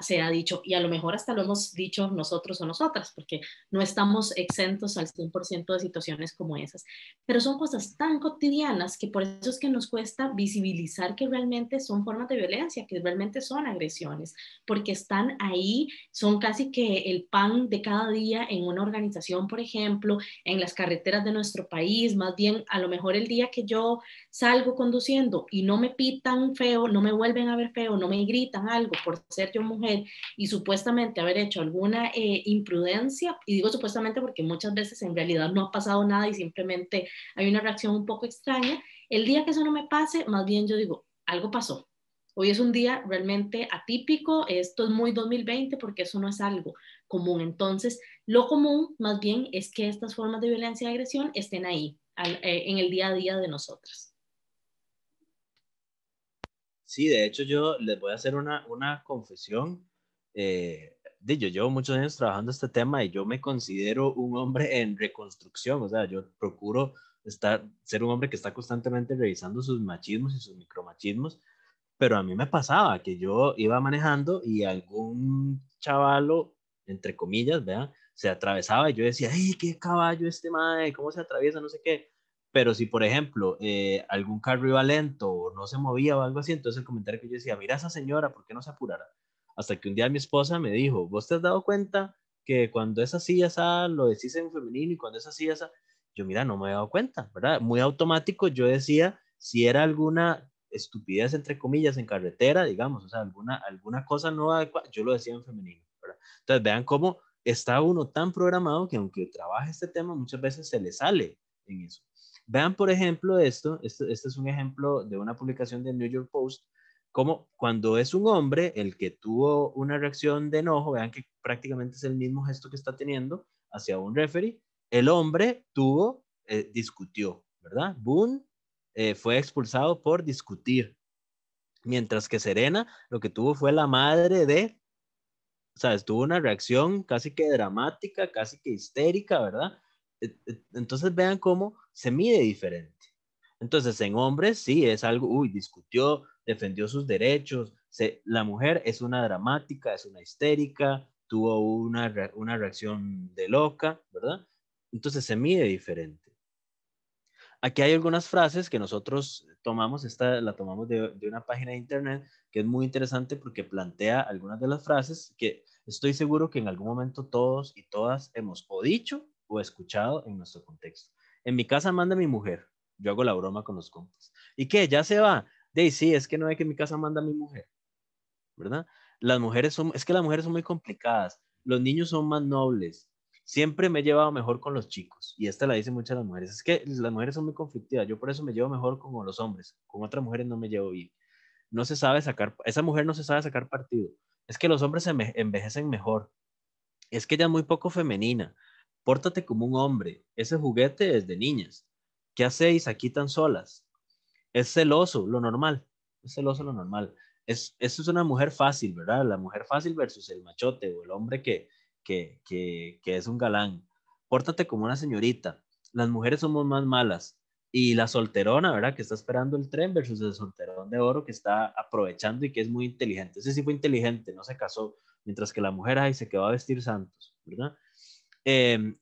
se ha dicho y a lo mejor hasta lo hemos dicho nosotros o nosotras, porque no estamos exentos al 100% de situaciones como esas, pero son cosas tan cotidianas que por eso es que nos cuesta visibilizar que realmente son formas de violencia, que realmente son agresiones, porque están ahí, son casi que el pan de cada día en una organización, por ejemplo, en las carreteras de nuestro país, más bien a lo mejor el día que yo salgo conduciendo y no me pitan feo, no me vuelven a ver feo, no me gritan algo por ser yo mujer y supuestamente haber hecho alguna eh, imprudencia, y digo supuestamente porque muchas veces en realidad no ha pasado nada y simplemente hay una reacción un poco extraña, el día que eso no me pase, más bien yo digo, algo pasó, Hoy es un día realmente atípico, esto es muy 2020 porque eso no es algo común. Entonces, lo común, más bien, es que estas formas de violencia y agresión estén ahí, eh, en el día a día de nosotras. Sí, de hecho yo les voy a hacer una, confesión. Eh, yo llevo muchos años trabajando este tema y yo me considero un hombre en reconstrucción, o sea, yo procuro estar, ser un hombre que está constantemente revisando sus machismos y sus micromachismos, pero a mí me pasaba que yo iba manejando y algún chavalo, entre comillas, ¿verdad? se atravesaba y yo decía, ¡ay, qué caballo este madre! ¿Cómo se atraviesa? No sé qué. Pero si, por ejemplo, eh, algún carro iba lento o no se movía o algo así, entonces el comentario que yo decía, mira esa señora, ¿por qué no se apurara? Hasta que un día mi esposa me dijo, ¿vos te has dado cuenta que cuando es así, esa lo decís en femenino y cuando es así, esa? Yo, mira, no me he dado cuenta, ¿verdad? Muy automático yo decía si era alguna estupidez, entre comillas, en carretera, digamos, o sea, alguna, alguna cosa no adecuada, yo lo decía en femenino, ¿verdad? Entonces vean cómo está uno tan programado que aunque trabaje este tema, muchas veces se le sale en eso. Vean, por ejemplo, esto, este, es un ejemplo de una publicación de New York Post, como cuando es un hombre el que tuvo una reacción de enojo, vean que prácticamente es el mismo gesto que está teniendo hacia un referee, el hombre tuvo, eh, discutió, ¿verdad? Boone eh, fue expulsado por discutir, mientras que Serena lo que tuvo fue la madre de o sea, Tuvo una reacción casi que dramática, casi que histérica, ¿verdad? E-, e-, entonces vean cómo se mide diferente. Entonces en hombres sí es algo, uy, discutió, defendió sus derechos, la mujer es una dramática, es una histérica, tuvo una, una reacción de loca, ¿verdad? Entonces se mide diferente. Aquí hay algunas frases que nosotros tomamos, esta la tomamos de, una página de internet que es muy interesante porque plantea algunas de las frases que estoy seguro que en algún momento todos y todas hemos o dicho o escuchado en nuestro contexto. En mi casa manda mi mujer, yo hago la broma con los compas. ¿Y qué? ¿Ya se va? De sí, es que no es que en mi casa manda mi mujer, ¿verdad? Las mujeres son, es que las mujeres son muy complicadas, los niños son más nobles, siempre me he llevado mejor con los chicos, y esta la dicen muchas las mujeres, es que las mujeres son muy conflictivas, yo por eso me llevo mejor con los hombres, con otras mujeres no me llevo bien. No se sabe sacar, esa mujer no se sabe sacar partido, es que los hombres se envejecen mejor, es que ella es muy poco femenina, pórtate como un hombre, ese juguete es de niñas, ¿qué hacéis aquí tan solas? Es celoso, lo normal, es celoso lo normal. Es, eso es una mujer fácil, ¿verdad? La mujer fácil versus el machote o el hombre que, que, es un galán. Pórtate como una señorita. Las mujeres somos más malas. Y la solterona, ¿verdad? Que está esperando el tren versus el solterón de oro que está aprovechando y que es muy inteligente. Ese sí fue inteligente, no se casó. Mientras que la mujer ahí se quedó a vestir santos, ¿verdad? Em,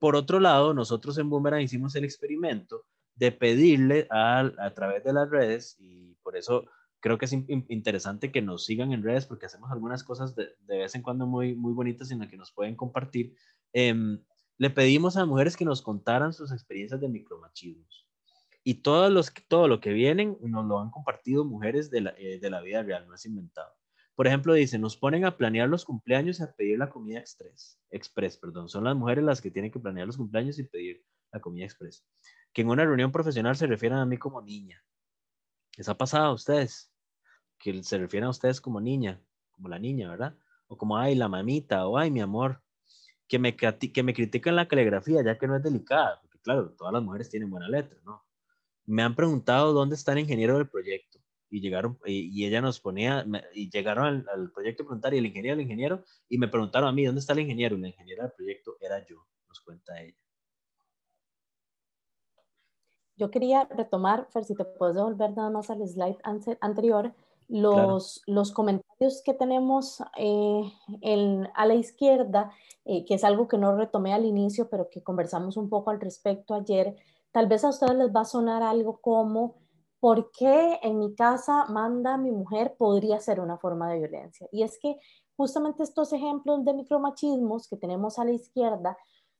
por otro lado, nosotros en Boomerang hicimos el experimento de pedirle a través de las redes, y por eso creo que es interesante que nos sigan en redes porque hacemos algunas cosas de, vez en cuando muy, muy bonitas en las que nos pueden compartir. Em, le pedimos a mujeres que nos contaran sus experiencias de micromachismos. Y todos los, todo lo que vienen nos lo han compartido mujeres de la, eh, de la vida real, no es inventado. Por ejemplo, dice, nos ponen a planear los cumpleaños y a pedir la comida express. Express, perdón. Son las mujeres las que tienen que planear los cumpleaños y pedir la comida express. Que en una reunión profesional se refieran a mí como niña. ¿Les ha pasado a ustedes? Que se refieren a ustedes como niña, como la niña, ¿verdad? O como, ay, la mamita, o ay, mi amor. Que me, que me critican la caligrafía, ya que no es delicada, porque claro, todas las mujeres tienen buena letra, ¿no? Me han preguntado dónde está el ingeniero del proyecto y llegaron y, ella nos ponía y llegaron al, proyecto a preguntar y el ingeniero el ingeniero y me preguntaron a mí dónde está el ingeniero y la ingeniera del proyecto era yo nos cuenta ella yo quería retomar, Fer, si te puedes devolver nada más al slide anterior, los, los comentarios que tenemos eh, a la izquierda, eh, que es algo que no retomé al inicio, pero que conversamos un poco al respecto ayer. Tal vez a ustedes les va a sonar algo como, ¿por qué en mi casa manda mi mujer? Podría ser una forma de violencia. Y es que justamente estos ejemplos de micromachismos que tenemos a la izquierda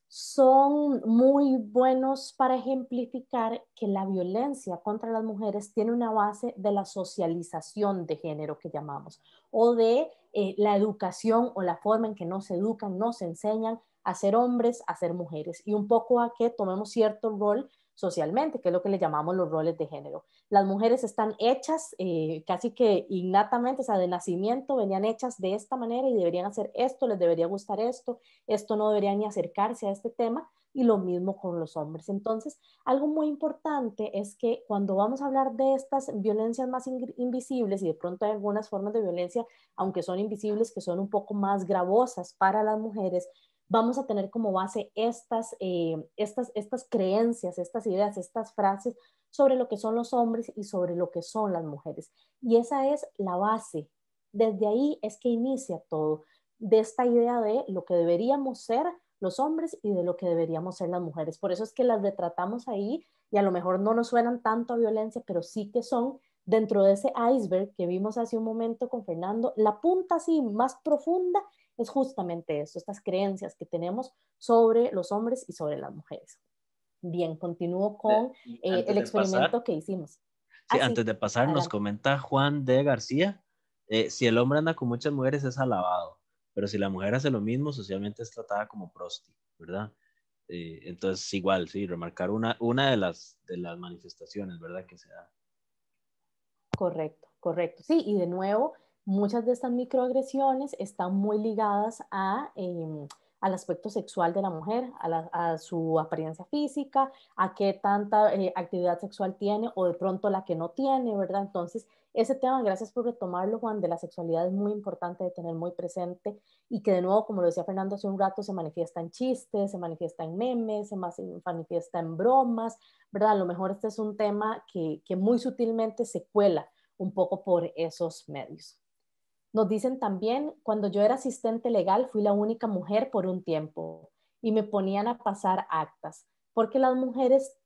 son muy buenos para ejemplificar que la violencia contra las mujeres tiene una base de la socialización de género que llamamos, o de eh, la educación o la forma en que nos educan, nos enseñan a ser hombres, a ser mujeres, y un poco a que tomemos cierto rol socialmente, que es lo que le llamamos los roles de género. Las mujeres están hechas eh, casi que innatamente, o sea, de nacimiento venían hechas de esta manera y deberían hacer esto, les debería gustar esto, esto no deberían ni acercarse a este tema y lo mismo con los hombres. Entonces, algo muy importante es que cuando vamos a hablar de estas violencias más invisibles y de pronto hay algunas formas de violencia, aunque son invisibles, que son un poco más gravosas para las mujeres, vamos a tener como base estas, eh, estas, estas creencias, estas ideas, estas frases sobre lo que son los hombres y sobre lo que son las mujeres. Y esa es la base. Desde ahí es que inicia todo, de esta idea de lo que deberíamos ser los hombres y de lo que deberíamos ser las mujeres. Por eso es que las retratamos ahí y a lo mejor no nos suenan tanto a violencia, pero sí que son dentro de ese iceberg que vimos hace un momento con Fernando, la punta así más profunda es justamente eso, estas creencias que tenemos sobre los hombres y sobre las mujeres. Bien, continúo con eh, el experimento que hicimos. Ah, antes de pasar, nos comenta Juan de García, eh, si el hombre anda con muchas mujeres es alabado, pero si la mujer hace lo mismo, socialmente es tratada como prosti, ¿verdad? Eh, entonces, igual, sí, remarcar una, una de, las, de las manifestaciones, ¿verdad? Que se da. Correcto, correcto. Sí, y de nuevo, Muchas de estas microagresiones están muy ligadas em, al aspecto sexual de la mujer, a, su apariencia física, a qué tanta eh, actividad sexual tiene o de pronto la que no tiene, ¿verdad? Entonces, ese tema, gracias por retomarlo, Juan, de la sexualidad es muy importante de tener muy presente y que de nuevo, como lo decía Fernando hace un rato, se manifiesta en chistes, se manifiesta en memes, se manifiesta en bromas, ¿verdad? A lo mejor este es un tema que muy sutilmente se cuela un poco por esos medios. Nos dicen también, cuando yo era asistente legal fui la única mujer por un tiempo y me ponían a pasar actas, porque las mujeres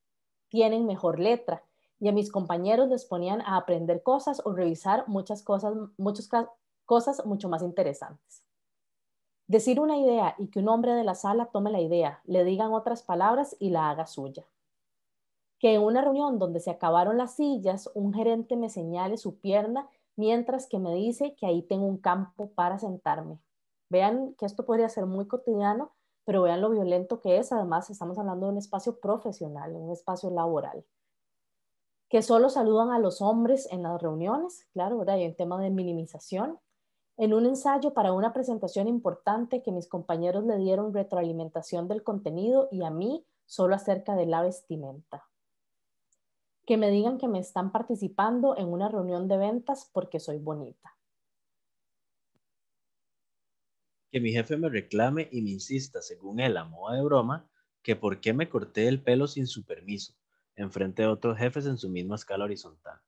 tienen mejor letra y a mis compañeros les ponían a aprender cosas o revisar muchas cosas, muchas cosas mucho más interesantes. Decir una idea y que un hombre de la sala tome la idea, le digan otras palabras y la haga suya. Que en una reunión donde se acabaron las sillas, un gerente me señale su pierna mientras que me dice que ahí tengo un campo para sentarme. Vean que esto podría ser muy cotidiano, pero vean lo violento que es. Además, estamos hablando de un espacio profesional, un espacio laboral. Que solo saludan a los hombres en las reuniones, claro, ¿verdad? Hay un tema de minimización. En un ensayo para una presentación importante que mis compañeros le dieron retroalimentación del contenido y a mí solo acerca de la vestimenta que me digan que me están participando en una reunión de ventas porque soy bonita. Que mi jefe me reclame y me insista, según él, a moda de broma, que por qué me corté el pelo sin su permiso, enfrente de otros jefes en su misma escala horizontal.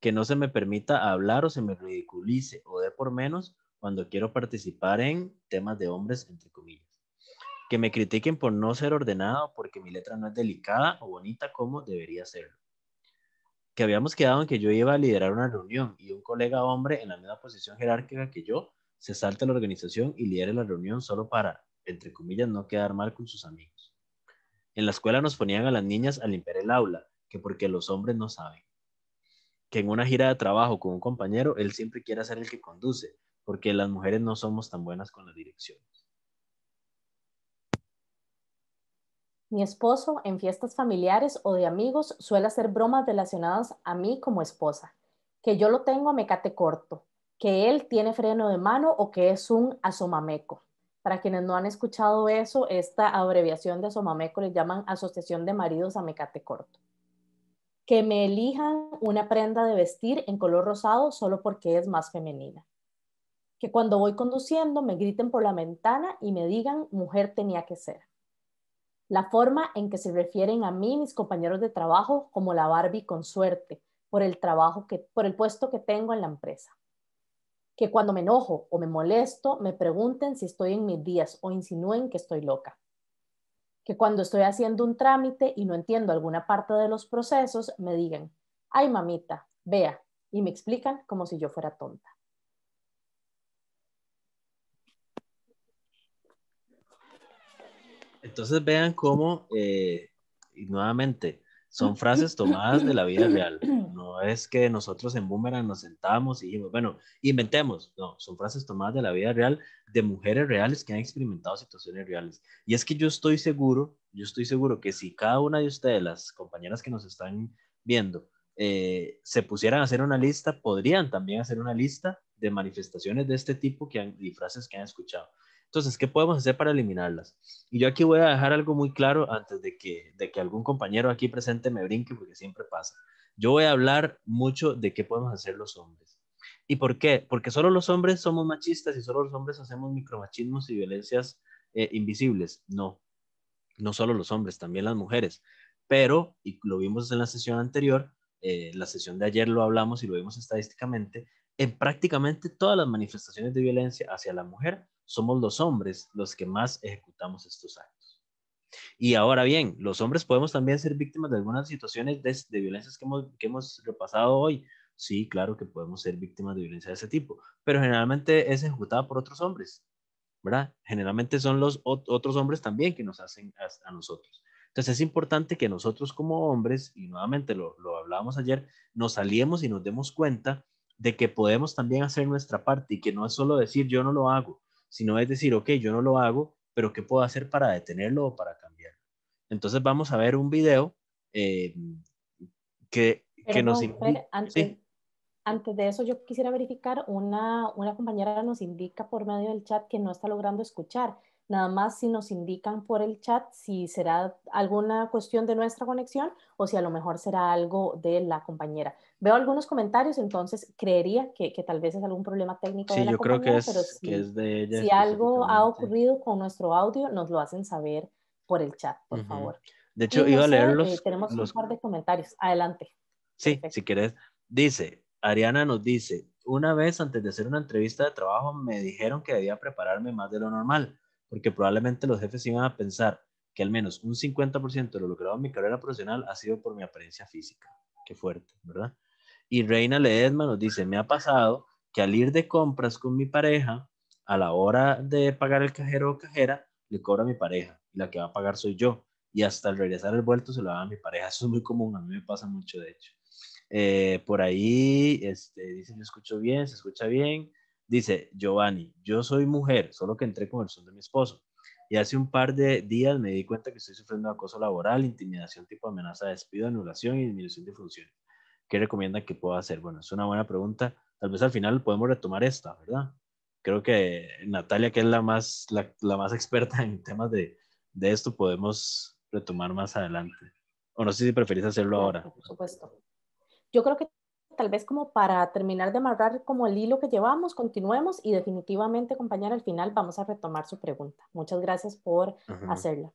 Que no se me permita hablar o se me ridiculice o dé por menos cuando quiero participar en temas de hombres, entre comillas que me critiquen por no ser ordenado, porque mi letra no es delicada o bonita como debería ser Que habíamos quedado en que yo iba a liderar una reunión y un colega hombre en la misma posición jerárquica que yo se salta a la organización y lidere la reunión solo para, entre comillas, no quedar mal con sus amigos. En la escuela nos ponían a las niñas a limpiar el aula, que porque los hombres no saben. Que en una gira de trabajo con un compañero, él siempre quiere ser el que conduce, porque las mujeres no somos tan buenas con las direcciones. Mi esposo en fiestas familiares o de amigos suele hacer bromas relacionadas a mí como esposa, que yo lo tengo a mecate corto, que él tiene freno de mano o que es un asomameco. Para quienes no han escuchado eso, esta abreviación de asomameco le llaman Asociación de Maridos a Mecate Corto. Que me elijan una prenda de vestir en color rosado solo porque es más femenina. Que cuando voy conduciendo me griten por la ventana y me digan mujer tenía que ser la forma en que se refieren a mí mis compañeros de trabajo como la Barbie con suerte por el trabajo que por el puesto que tengo en la empresa. Que cuando me enojo o me molesto me pregunten si estoy en mis días o insinúen que estoy loca. Que cuando estoy haciendo un trámite y no entiendo alguna parte de los procesos me digan, "Ay, mamita, vea", y me explican como si yo fuera tonta. Entonces vean cómo, eh, y nuevamente, son frases tomadas de la vida real. No es que nosotros en Boomerang nos sentamos y dijimos, bueno, inventemos. No, son frases tomadas de la vida real de mujeres reales que han experimentado situaciones reales. Y es que yo estoy seguro, yo estoy seguro que si cada una de ustedes, las compañeras que nos están viendo, eh, se pusieran a hacer una lista, podrían también hacer una lista de manifestaciones de este tipo que han, y frases que han escuchado. Entonces, ¿qué podemos hacer para eliminarlas? Y yo aquí voy a dejar algo muy claro antes de que, de que algún compañero aquí presente me brinque, porque siempre pasa. Yo voy a hablar mucho de qué podemos hacer los hombres. ¿Y por qué? Porque solo los hombres somos machistas y solo los hombres hacemos micromachismos y violencias eh, invisibles. No, no solo los hombres, también las mujeres. Pero, y lo vimos en la sesión anterior, eh, la sesión de ayer lo hablamos y lo vimos estadísticamente, en prácticamente todas las manifestaciones de violencia hacia la mujer somos los hombres los que más ejecutamos estos actos. Y ahora bien, los hombres podemos también ser víctimas de algunas situaciones de, violencias que hemos, repasado hoy. Sí, claro que podemos ser víctimas de violencia de ese tipo, pero generalmente es ejecutada por otros hombres, ¿verdad? Generalmente son los otros hombres también que nos hacen a, nosotros. Entonces es importante que nosotros como hombres, y nuevamente lo, lo hablábamos ayer, nos saliemos y nos demos cuenta de que podemos también hacer nuestra parte y que no es solo decir yo no lo hago, sino es decir, ok, yo no lo hago, pero ¿qué puedo hacer para detenerlo o para cambiarlo? Entonces vamos a ver un video eh, que, nos... Eh, antes, de eso yo quisiera verificar, una, una compañera nos indica por medio del chat que no está logrando escuchar nada más si nos indican por el chat si será alguna cuestión de nuestra conexión o si a lo mejor será algo de la compañera. Veo algunos comentarios, entonces creería que, tal vez es algún problema técnico. Sí, yo creo que es, si, de ella Si algo ha ocurrido con nuestro audio, nos lo hacen saber por el chat, por favor. De hecho, iba a leerlos. Eh, tenemos un par de comentarios. Adelante. Sí, si quieres Dice, Ariana nos dice, una vez antes de hacer una entrevista de trabajo me dijeron que debía prepararme más de lo normal porque probablemente los jefes iban a pensar que al menos un 50% de lo logrado en mi carrera profesional ha sido por mi apariencia física. Qué fuerte, ¿verdad? Y Reina Ledesma nos dice, me ha pasado que al ir de compras con mi pareja, a la hora de pagar el cajero o cajera, le cobra mi pareja y la que va a pagar soy yo. Y hasta al regresar el vuelto se lo da a mi pareja. *laughs* Eso es muy común, a mí me pasa mucho de hecho. Eh, por ahí, este, dicen, escucho bien, se escucha bien. Dice, Giovanni, yo soy mujer, solo que entré con el son de mi esposo. Y hace un par de días me di cuenta que estoy sufriendo acoso laboral, intimidación tipo amenaza de despido, anulación y disminución de funciones. ¿Qué recomienda que pueda hacer? Bueno, es una buena pregunta. Tal vez al final podemos retomar esta, ¿verdad? Creo que Natalia, que es la más, la, más experta en temas de, de esto, podemos retomar más adelante. O no sé si preferís hacerlo ahora. Por supuesto. Yo creo que tal vez como para terminar de amarrar como el hilo que llevamos, continuemos y definitivamente, compañera, al final vamos a retomar su pregunta. Muchas gracias por hacerla.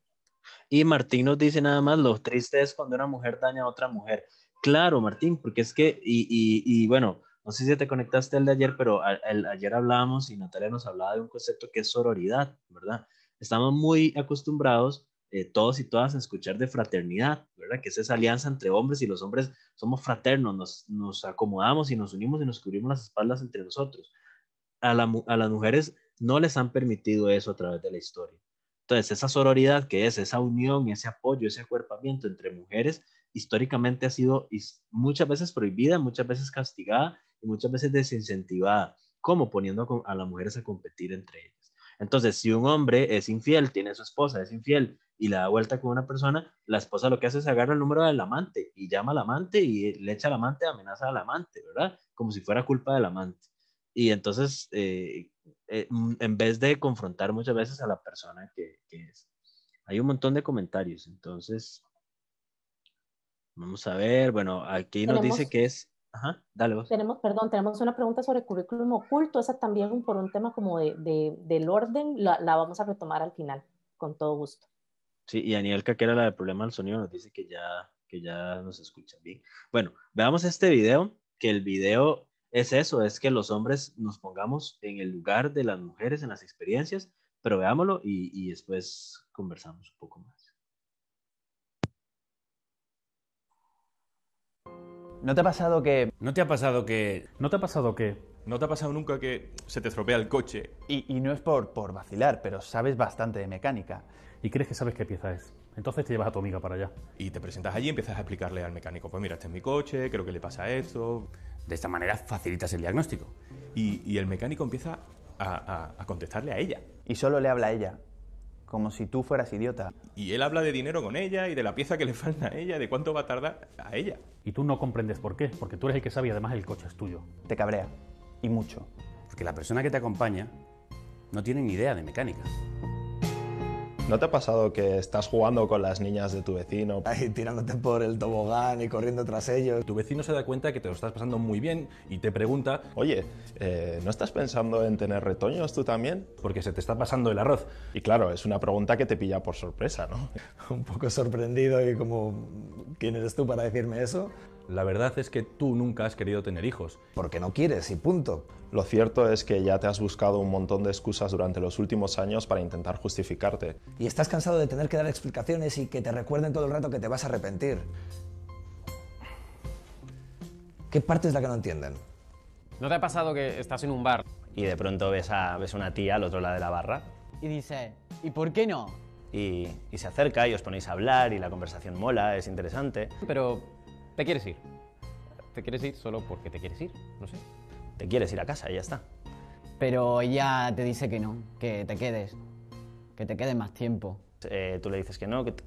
Y Martín nos dice nada más, lo triste es cuando una mujer daña a otra mujer. Claro, Martín, porque es que, y, y, y bueno, no sé si te conectaste al de ayer, pero el, ayer hablábamos y Natalia nos hablaba de un concepto que es sororidad, ¿verdad? Estamos muy acostumbrados eh, todos y todas a escuchar de fraternidad, ¿verdad? Que es esa alianza entre hombres y los hombres somos fraternos, nos, acomodamos y nos unimos y nos cubrimos las espaldas entre nosotros. A, las mujeres no les han permitido eso a través de la historia. Entonces, esa sororidad que es, esa unión, y ese apoyo, ese acuerpamiento entre mujeres, históricamente ha sido muchas veces prohibida, muchas veces castigada y muchas veces desincentivada, como poniendo a las mujeres a competir entre ellas. Entonces, si un hombre es infiel, tiene su esposa, es infiel y la da vuelta con una persona, la esposa lo que hace es agarra el número del amante y llama al amante y le echa al amante, amenaza al amante, ¿verdad? Como si fuera culpa del amante. Y entonces, eh, eh, mm, en vez de confrontar muchas veces a la persona que, que es. Hay un montón de comentarios, entonces, Vamos a ver, bueno, aquí nos dice que es Ajá, dale vos. Tenemos, perdón, tenemos una pregunta sobre currículum oculto, esa también por un tema como de, del orden, la, vamos a retomar al final, con todo gusto. Sí, y Daniel que era la del problema del sonido, nos dice que ya, que ya nos escucha bien. Bueno, veamos este video, que el video es eso, es que los hombres nos pongamos en el lugar de las mujeres, en las experiencias, pero veámoslo y después conversamos un poco más. ¿No te ha pasado que... ¿No te ha pasado que... ¿No te ha pasado que... ¿No te ha pasado nunca que se te estropea el coche? Y, no es por, por vacilar, pero sabes bastante de mecánica. Y crees que sabes qué pieza es. Entonces te llevas a tu amiga para allá. Y te presentas allí y empiezas a explicarle al mecánico, pues mira, este es mi coche, creo que le pasa esto. De esta manera facilitas el diagnóstico. Y, el mecánico empieza a contestarle a ella. Y solo le habla a ella como si tú fueras idiota. Y él habla de dinero con ella y de la pieza que le *laughs* falta a ella, de cuánto va a tardar a ella. Y tú no comprendes por qué, porque tú eres el que sabe y además el coche es tuyo. Te cabrea, y mucho. Porque la persona que te acompaña no tiene ni idea de mecánica. ¿No te ha pasado que estás jugando con las niñas de tu vecino? Ahí tirándote por el tobogán y corriendo tras ellos. Tu vecino se da cuenta que te lo estás pasando muy bien y te pregunta... Oye, eh, ¿no estás pensando en tener retoños tú también? Porque se te está pasando el arroz. Y claro, es una pregunta que te pilla por sorpresa, ¿no? *laughs* Un poco sorprendido y como... ¿Quién eres tú para decirme eso? La verdad es que tú nunca has querido tener hijos. Porque no quieres y punto. Lo cierto es que ya te has buscado un montón de excusas durante los últimos años para intentar justificarte. Y estás cansado de tener que dar explicaciones y que te recuerden todo el rato que te vas a arrepentir. ¿Qué parte es la que no entienden? ¿No te ha pasado que estás en un bar? Y de pronto ves a, ves una tía al otro lado de la barra. Y dice, ¿y por qué no? Y, y, se acerca y os ponéis a hablar y la conversación mola, es interesante. Pero te quieres ir. Te quieres ir solo porque te quieres ir, no sé. Te quieres ir a casa y ya está. Pero ella te dice que no, que te quedes, que te quedes más tiempo. Eh, tú le dices que no, que, te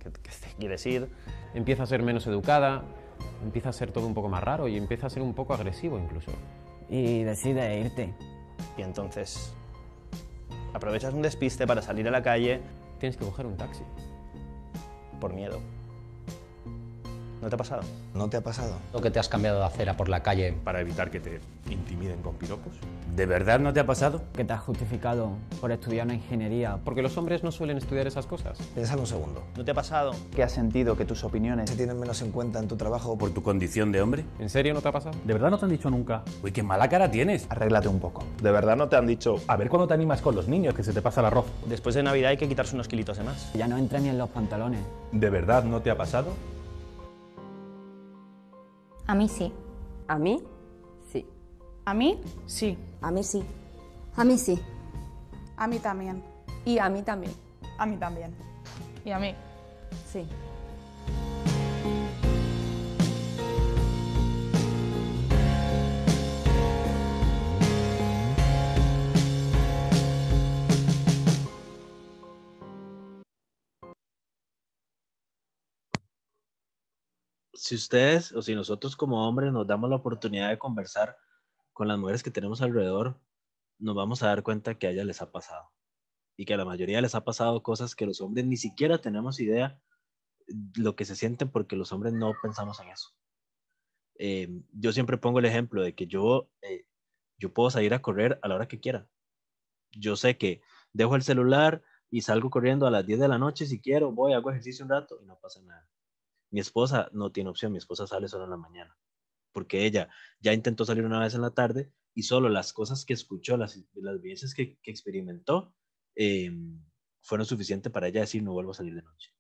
quieres ir. Empieza a ser menos educada, empieza a ser todo un poco más raro y empieza a ser un poco agresivo incluso. Y decide irte. Y entonces aprovechas un despiste para salir a la calle. Tienes que coger un taxi. Por miedo. ¿No te ha pasado? ¿No te ha pasado? ¿Lo que te has cambiado de acera por la calle? Para evitar que te intimiden con piropos. ¿De verdad no te ha pasado? Que te has justificado por estudiar una ingeniería. Porque los hombres no suelen estudiar esas cosas. Piénsalo un segundo. ¿No te ha pasado? Que has sentido que tus opiniones se tienen menos en cuenta en tu trabajo por tu condición de hombre. ¿En serio no te ha pasado? ¿De verdad no te han dicho nunca? Uy, qué mala cara tienes. Arréglate un poco. ¿De verdad no te han dicho? A ver cuándo te animas con los niños, que se te pasa el arroz. Después de Navidad hay que quitarse unos kilitos de más. Ya no entra ni en los pantalones. ¿De verdad no te ha pasado? A mí sí. A mí sí. A mí sí. A mí sí. A mí sí. A mí también. Y a mí también. A mí también. Y a mí. Sí. si ustedes o si nosotros como hombres nos damos la oportunidad de conversar con las mujeres que tenemos alrededor, nos vamos a dar cuenta que a ellas les ha pasado y que a la mayoría les ha pasado cosas que los hombres ni siquiera tenemos idea lo que se sienten porque los hombres no pensamos en eso. Em, yo siempre pongo el ejemplo de que yo, eh, yo puedo salir a correr a la hora que quiera. Yo sé que dejo el celular y salgo corriendo a las 10 de la noche si quiero, voy, hago ejercicio un rato y no pasa nada. Mi esposa no tiene opción, mi esposa sale solo en la mañana, porque ella ya intentó salir una vez en la tarde y solo las cosas que escuchó, las, las que, experimentó, em, fueron suficientes para ella decir no vuelvo a salir de noche.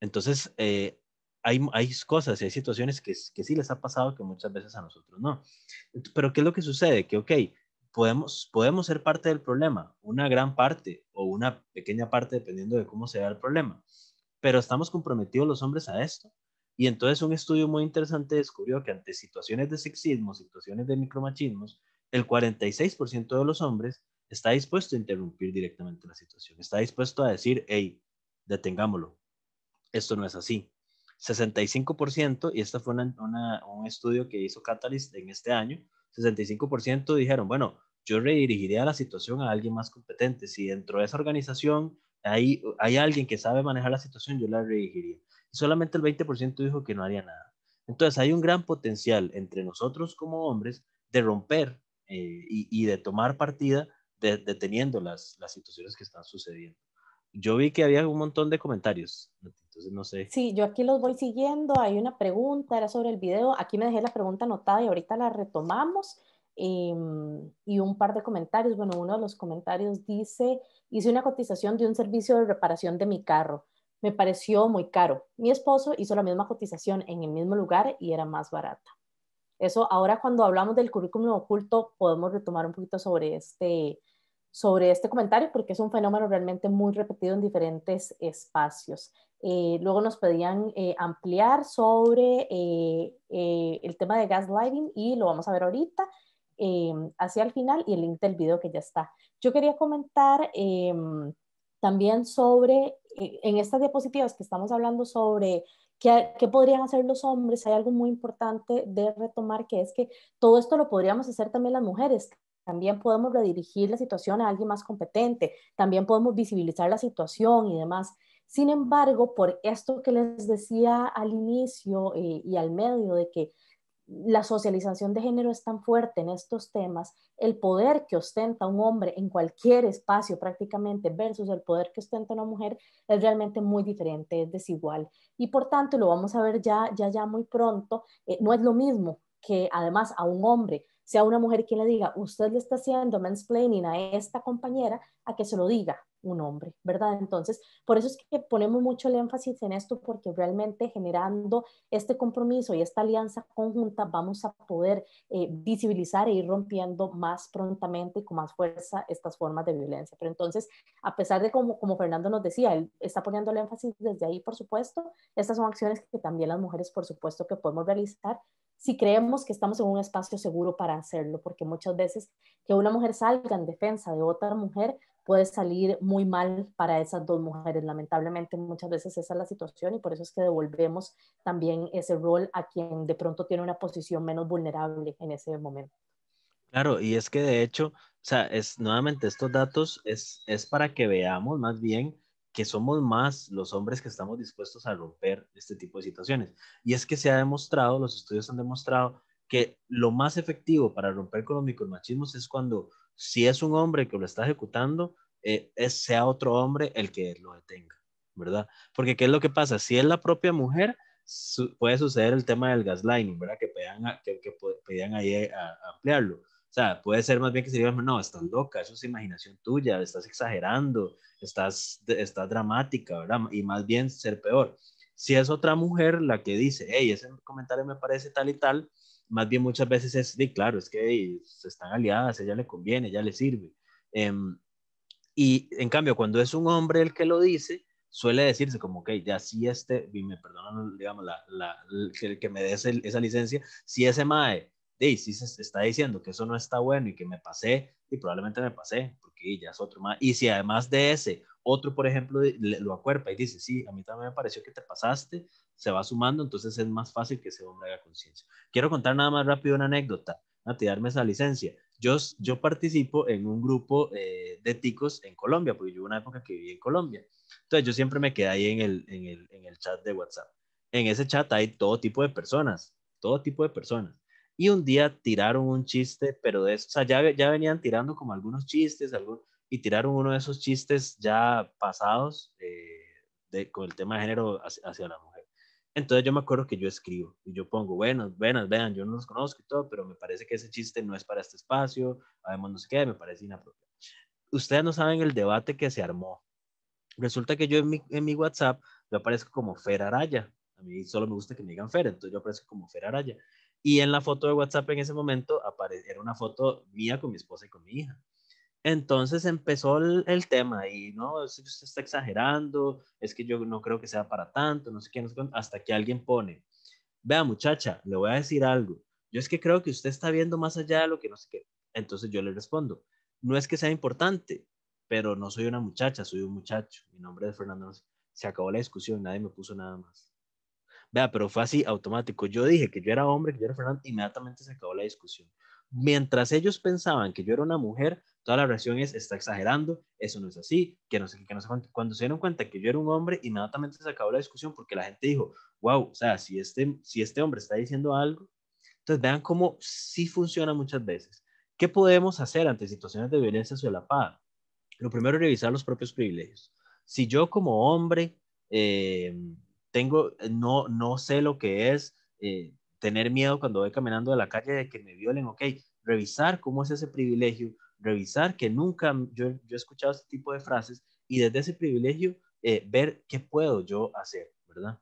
Entonces, eh, hay, hay, cosas y hay situaciones que, que sí les ha pasado que muchas veces a nosotros no. Pero ¿qué es lo que sucede? Que, ok, podemos, podemos ser parte del problema, una gran parte o una pequeña parte, dependiendo de cómo sea el problema pero estamos comprometidos los hombres a esto. Y entonces un estudio muy interesante descubrió que ante situaciones de sexismo, situaciones de micromachismos, el 46% de los hombres está dispuesto a interrumpir directamente la situación, está dispuesto a decir, hey, detengámoslo, esto no es así. 65%, y esta fue un estudio que hizo Catalyst en este año, 65% dijeron, bueno, yo redirigiría la situación a alguien más competente. Si dentro de esa organización hay alguien que sabe manejar la situación, yo la redirigiría. Solamente el 20% dijo que no haría nada. Entonces hay un gran potencial entre nosotros como hombres de romper eh, y, de tomar partida deteniendo las, las situaciones que están sucediendo. Yo vi que había un montón de comentarios, entonces no sé. Sí, yo aquí los voy siguiendo. Hay una pregunta, era sobre el video. Aquí me dejé la pregunta anotada y ahorita la retomamos. Em, y un par de comentarios. Bueno, uno de los comentarios dice, hice una cotización de un servicio de reparación de mi carro. Me pareció muy caro. Mi esposo hizo la misma cotización en el mismo lugar y era más barata. Eso ahora cuando hablamos del currículum oculto podemos retomar un poquito sobre este, sobre este comentario porque es un fenómeno realmente muy repetido en diferentes espacios. Eh, luego nos pedían eh, ampliar sobre eh, el tema de gaslighting y lo vamos a ver ahorita. Em, hacia el final y el link del video que ya está. Yo quería comentar em, también sobre, eh, en estas diapositivas que estamos hablando sobre ¿Qué, podrían hacer los hombres? Hay algo muy importante de retomar, que es que todo esto lo podríamos hacer también las mujeres. También podemos redirigir la situación a alguien más competente, también podemos visibilizar la situación y demás. Sin embargo, por esto que les decía al inicio eh, y al medio, de que la socialización de género es tan fuerte en estos temas, el poder que ostenta un hombre en cualquier espacio prácticamente versus el poder que ostenta una mujer es realmente muy diferente, es desigual. Y por tanto, lo vamos a ver ya, ya, ya muy pronto, eh, no es lo mismo que además a un hombre sea una mujer quien le diga, usted le está haciendo mansplaining a esta compañera, a que se lo diga un hombre, ¿verdad? Entonces, por eso es que ponemos mucho el énfasis en esto, porque realmente generando este compromiso y esta alianza conjunta vamos a poder eh, visibilizar e ir rompiendo más prontamente y con más fuerza estas formas de violencia. Pero entonces, a pesar de como, como Fernando nos decía, él está poniendo el énfasis desde ahí, por supuesto, estas son acciones que también las mujeres, por supuesto, que podemos realizar si creemos que estamos en un espacio seguro para hacerlo, porque muchas veces que una mujer salga en defensa de otra mujer puede salir muy mal para esas dos mujeres. Lamentablemente muchas veces esa es la situación y por eso es que devolvemos también ese rol a quien de pronto tiene una posición menos vulnerable en ese momento. Claro, y es que de hecho, o sea, es nuevamente estos datos es, es para que veamos más bien que somos más los hombres que estamos dispuestos a romper este tipo de situaciones. Y es que se ha demostrado, los estudios han demostrado que lo más efectivo para romper con los micromachismos es cuando si es un hombre que lo está ejecutando, eh, sea otro hombre el que lo detenga, ¿verdad? Porque ¿qué es lo que pasa? Si es la propia mujer, puede suceder el tema del gaslighting, ¿verdad? Que pedían, que, que ahí eh, ampliarlo. O sea, puede ser más bien que se diga, no, estás loca, eso es imaginación tuya, estás exagerando, estás, estás dramática, ¿verdad? Y más bien ser peor. Si es otra mujer la que dice, hey, ese comentario me parece tal y tal, más bien muchas veces es, de claro, es que se están aliadas, ella le conviene, ella le sirve. Em, y en cambio, cuando es un hombre el que lo dice, suele decirse como que ya si este, y me perdonan, digamos, el que me dé esa licencia, si ese mae y si se está diciendo que eso no está bueno y que me pasé, y probablemente me pasé, porque ya es otro más. Y si además de ese, otro, por ejemplo, lo acuerpa y dice, sí, a mí también me pareció que te pasaste, se va sumando, entonces es más fácil que ese hombre haga conciencia. Quiero contar nada más rápido una anécdota, a darme esa licencia. Yo, yo participo en un grupo eh, de ticos en Colombia, porque yo una época que viví en Colombia. Entonces yo siempre me quedé ahí en el, en el, en el chat de WhatsApp. En ese chat hay todo tipo de personas, todo tipo de personas y un día tiraron un chiste, pero de eso, o sea, ya, ya venían tirando como algunos chistes, algo, y tiraron uno de esos chistes ya pasados eh, de, con el tema de género hacia, la mujer. Entonces yo me acuerdo que yo escribo y yo pongo, bueno, venas vean, yo no los conozco y todo, pero me parece que ese chiste no es para este espacio, además no sé qué, me parece inapropiado. Ustedes no saben el debate que se armó. Resulta que yo en mi, en mi WhatsApp yo aparezco como Fer Araya. A mí solo me gusta que me digan Fer, entonces yo aparezco como Fer Araya. Y en la foto de WhatsApp en ese momento era una foto mía con mi esposa y con mi hija. Entonces empezó el, tema y no, usted está exagerando, es que yo no creo que sea para tanto, no sé qué, no sé qué, hasta que alguien pone, vea muchacha, le voy a decir algo, yo es que creo que usted está viendo más allá de lo que no sé qué. Entonces yo le respondo, no es que sea importante, pero no soy una muchacha, soy un muchacho, mi nombre es Fernando, se acabó la discusión, nadie me puso nada más. Vea, pero fue así automático. Yo dije que yo era hombre, que yo era Fernando, inmediatamente se acabó la discusión. Mientras ellos pensaban que yo era una mujer, toda la reacción es, está exagerando, eso no es así, que no sé qué, que no sé cuánto. Cuando se dieron cuenta que yo era un hombre, inmediatamente se acabó la discusión porque la gente dijo, wow, o sea, si este, si este hombre está diciendo algo, entonces vean cómo sí funciona muchas veces. ¿Qué podemos hacer ante situaciones de violencia solapada? Lo primero es revisar los propios privilegios. Si yo como hombre eh, eh, no, no sé lo que es eh, tener miedo cuando voy caminando de la calle de que me violen, ok, revisar cómo es ese privilegio, revisar que nunca yo, he escuchado este tipo de frases y desde ese privilegio eh, ver qué puedo yo hacer, ¿verdad?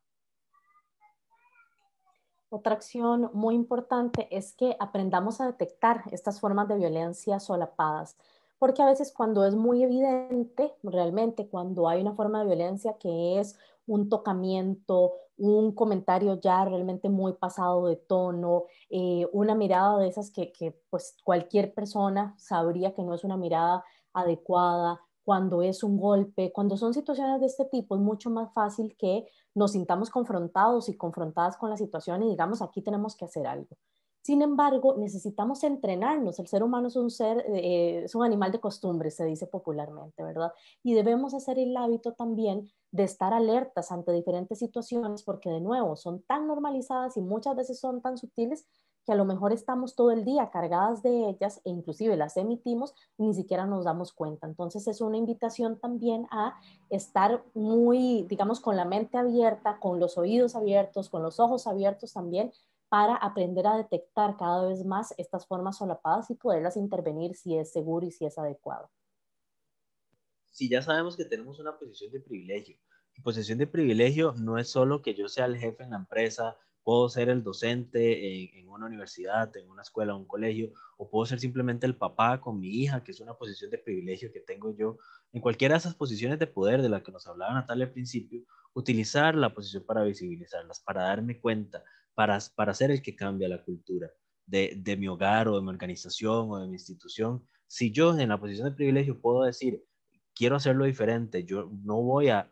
Otra acción muy importante es que aprendamos a detectar estas formas de violencia solapadas, porque a veces cuando es muy evidente, realmente cuando hay una forma de violencia que es un tocamiento, un comentario ya realmente muy pasado de tono, eh, una mirada de esas que, pues cualquier persona sabría que no es una mirada adecuada, cuando es un golpe, cuando son situaciones de este tipo, es mucho más fácil que nos sintamos confrontados y confrontadas con la situación y digamos, aquí tenemos que hacer algo. Sin embargo, necesitamos entrenarnos. El ser humano es un ser, eh, es un animal de costumbre, se dice popularmente, ¿verdad? Y debemos hacer el hábito también de estar alertas ante diferentes situaciones, porque de nuevo son tan normalizadas y muchas veces son tan sutiles que a lo mejor estamos todo el día cargadas de ellas e inclusive las emitimos y ni siquiera nos damos cuenta. Entonces es una invitación también a estar muy, digamos, con la mente abierta, con los oídos abiertos, con los ojos abiertos también para aprender a detectar cada vez más estas formas solapadas y poderlas intervenir si es seguro y si es adecuado si ya sabemos que tenemos una posición de privilegio, y posición de privilegio no es solo que yo sea el jefe en la empresa, puedo ser el docente eh, en, una universidad, en una escuela, un colegio, o puedo ser simplemente el papá con mi hija, que es una posición de privilegio que tengo yo. En cualquiera de esas posiciones de poder de las que nos hablaba tal al principio, utilizar la posición para visibilizarlas, para darme cuenta, para, para ser el que cambia la cultura de, de mi hogar o de mi organización o de mi institución. Si yo en la posición de privilegio puedo decir, quiero hacerlo diferente, yo no voy a,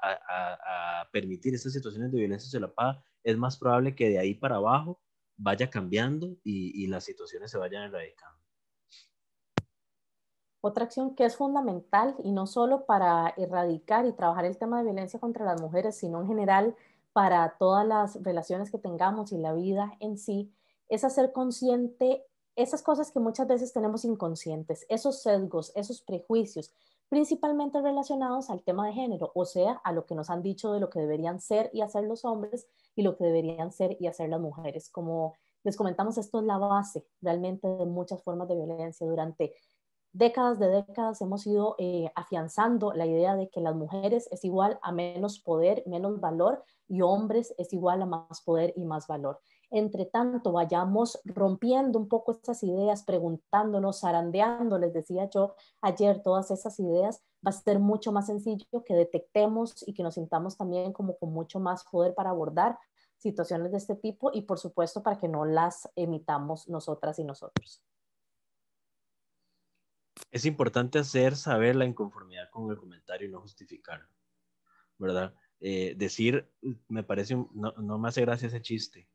permitir estas situaciones de violencia se la paz, es más probable que de ahí para abajo vaya cambiando y, y las situaciones se vayan erradicando. Otra acción que es fundamental y no solo para erradicar y trabajar el tema de violencia contra las mujeres, sino en general para todas las relaciones que tengamos y la vida en sí, es hacer consciente esas cosas que muchas veces tenemos inconscientes, esos sesgos, esos prejuicios, principalmente relacionados al tema de género, o sea, a lo que nos han dicho de lo que deberían ser y hacer los hombres y lo que deberían ser y hacer las mujeres. Como les comentamos, esto es la base realmente de muchas formas de violencia. Durante décadas de décadas hemos ido eh, afianzando la idea de que las mujeres es igual a menos poder, menos valor y hombres es igual a más poder y más valor entre tanto vayamos rompiendo un poco estas ideas, preguntándonos, zarandeando, les decía yo ayer, todas esas ideas, va a ser mucho más sencillo que detectemos y que nos sintamos también como con mucho más poder para abordar situaciones de este tipo y por supuesto para que no las emitamos nosotras y nosotros. Es importante hacer saber la inconformidad con el comentario y no justificarlo, ¿verdad? Eh, decir, mm, me parece, no, no me hace gracia ese chiste,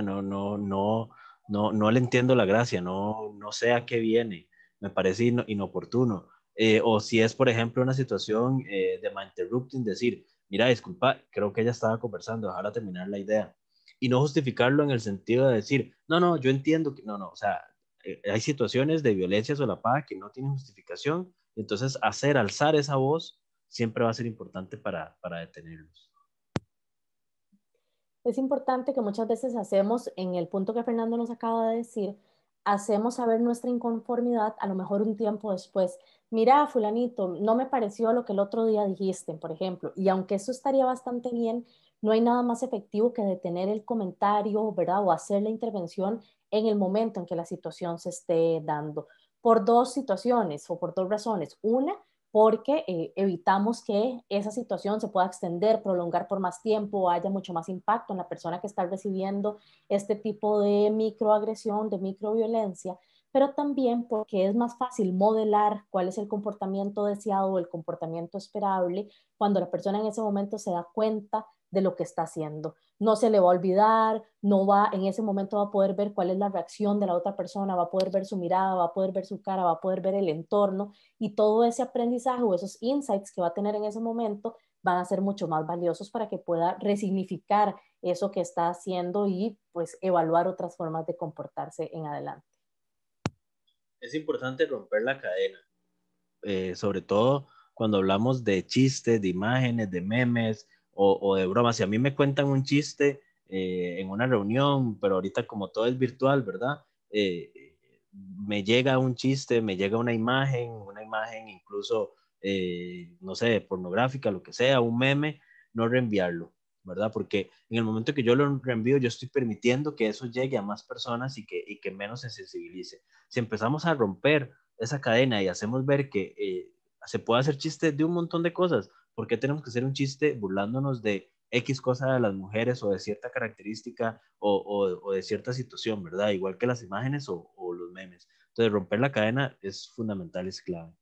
no, no, no, no, no le entiendo la gracia, no, no sé a qué viene, me parece inoportuno. Eh, o si es, por ejemplo, una situación eh, de interrupting, decir, mira, disculpa, creo que ella estaba conversando, ahora terminar la idea. Y no justificarlo en el sentido de decir, no, no, yo entiendo que, no, no, o sea, eh, hay situaciones de violencia solapada que no tienen justificación, entonces hacer alzar esa voz siempre va a ser importante para, para detenerlos es importante que muchas veces hacemos, en el punto que Fernando nos acaba de decir, hacemos saber nuestra inconformidad a lo mejor un tiempo después. Mira, fulanito, no me pareció lo que el otro día dijiste, por ejemplo, y aunque eso estaría bastante bien, no hay nada más efectivo que detener el comentario, ¿verdad? O hacer la intervención en el momento en que la situación se esté dando, por dos situaciones o por dos razones. Una, porque eh, evitamos que esa situación se pueda extender, prolongar por más tiempo, haya mucho más impacto en la persona que está recibiendo este tipo de microagresión, de microviolencia, pero también porque es más fácil modelar cuál es el comportamiento deseado o el comportamiento esperable cuando la persona en ese momento se da cuenta de lo que está haciendo. No se le va a olvidar, no va, en ese momento va a poder ver cuál es la reacción de la otra persona, va a poder ver su mirada, va a poder ver su cara, va a poder ver el entorno y todo ese aprendizaje o esos insights que va a tener en ese momento van a ser mucho más valiosos para que pueda resignificar eso que está haciendo y pues evaluar otras formas de comportarse en adelante. Es importante romper la cadena, eh, sobre todo cuando hablamos de chistes, de imágenes, de memes, o, de broma. Si a mí me cuentan un chiste eh, en una reunión, pero ahorita como todo es virtual, ¿verdad? Eh, me llega un chiste, me llega una imagen, una imagen incluso, eh, no sé, pornográfica, lo que sea, un meme, no reenviarlo, ¿verdad? Porque en el momento que yo lo reenvío, yo estoy permitiendo que eso llegue a más personas y que, menos se sensibilice. Si empezamos a romper esa cadena y hacemos ver que se puede hacer chistes de un montón de cosas, ¿Por qué tenemos que hacer un chiste burlándonos de X cosa de las mujeres o de cierta característica o, o, de cierta situación, ¿verdad? Igual que las imágenes o, o los memes. Entonces, romper la cadena es fundamental, es clave.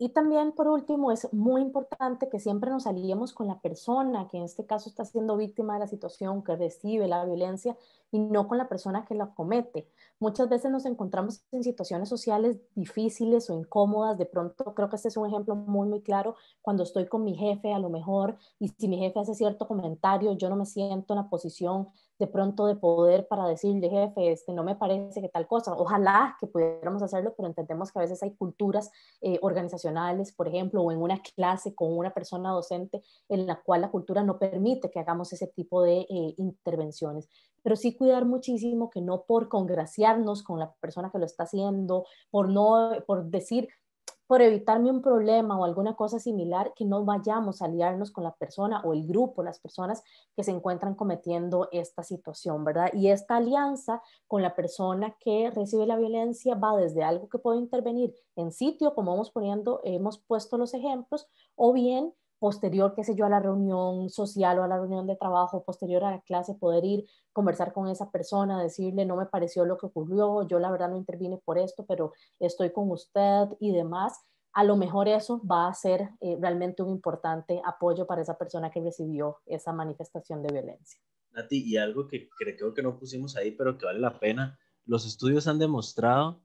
Y también, por último, es muy importante que siempre nos aliemos con la persona que en este caso está siendo víctima de la situación, que recibe la violencia, y no con la persona que la comete. Muchas veces nos encontramos en situaciones sociales difíciles o incómodas. De pronto, creo que este es un ejemplo muy, muy claro. Cuando estoy con mi jefe, a lo mejor, y si mi jefe hace cierto comentario, yo no me siento en la posición de pronto de poder para decirle, jefe, este, no me parece que tal cosa. Ojalá que pudiéramos hacerlo, pero entendemos que a veces hay culturas eh, organizacionales, por ejemplo, o en una clase con una persona docente en la cual la cultura no permite que hagamos ese tipo de eh, intervenciones pero sí cuidar muchísimo que no por congraciarnos con la persona que lo está haciendo, por no, por decir, por evitarme un problema o alguna cosa similar, que no vayamos a aliarnos con la persona o el grupo, las personas que se encuentran cometiendo esta situación, ¿verdad? Y esta alianza con la persona que recibe la violencia va desde algo que puede intervenir en sitio, como hemos, poniendo, hemos puesto los ejemplos, o bien posterior, qué sé yo, a la reunión social o a la reunión de trabajo, posterior a la clase, poder ir, conversar con esa persona, decirle, no me pareció lo que ocurrió, yo la verdad no intervine por esto, pero estoy con usted y demás. A lo mejor eso va a ser eh, realmente un importante apoyo para esa persona que recibió esa manifestación de violencia. Nati, y algo que creo que no pusimos ahí, pero que vale la pena, los estudios han demostrado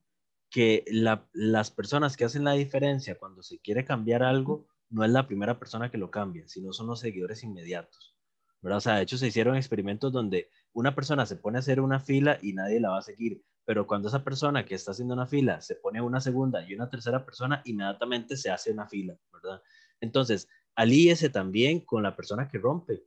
que las personas que hacen la diferencia cuando se quiere cambiar algo, no es la primera persona que lo cambia, sino son los seguidores inmediatos. ¿verdad? O sea, de hecho se hicieron experimentos donde una persona se pone a hacer una fila y nadie la va a seguir, pero cuando esa persona que está haciendo una fila se pone una segunda y una tercera persona, inmediatamente se hace una fila, ¿verdad? Entonces, alíese también con la persona que rompe,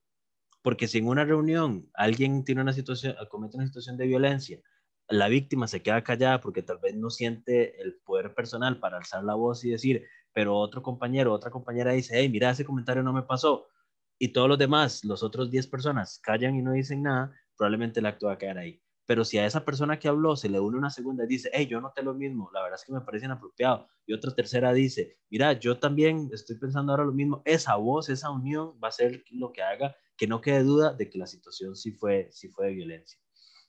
porque si en una reunión alguien tiene una situación, comete una situación de violencia, la víctima se queda callada porque tal vez no siente el poder personal para alzar la voz y decir, pero otro compañero, otra compañera dice, hey, mira, ese comentario no me pasó, y todos los demás, los otros 10 personas, callan y no dicen nada, probablemente el acto va a quedar ahí. Pero si a esa persona que habló se le une una segunda y dice, hey, yo noté lo mismo, la verdad es que me parece inapropiado, y otra tercera dice, mira, yo también estoy pensando ahora lo mismo, esa voz, esa unión va a ser lo que haga que no quede duda de que la situación sí fue, sí fue de violencia.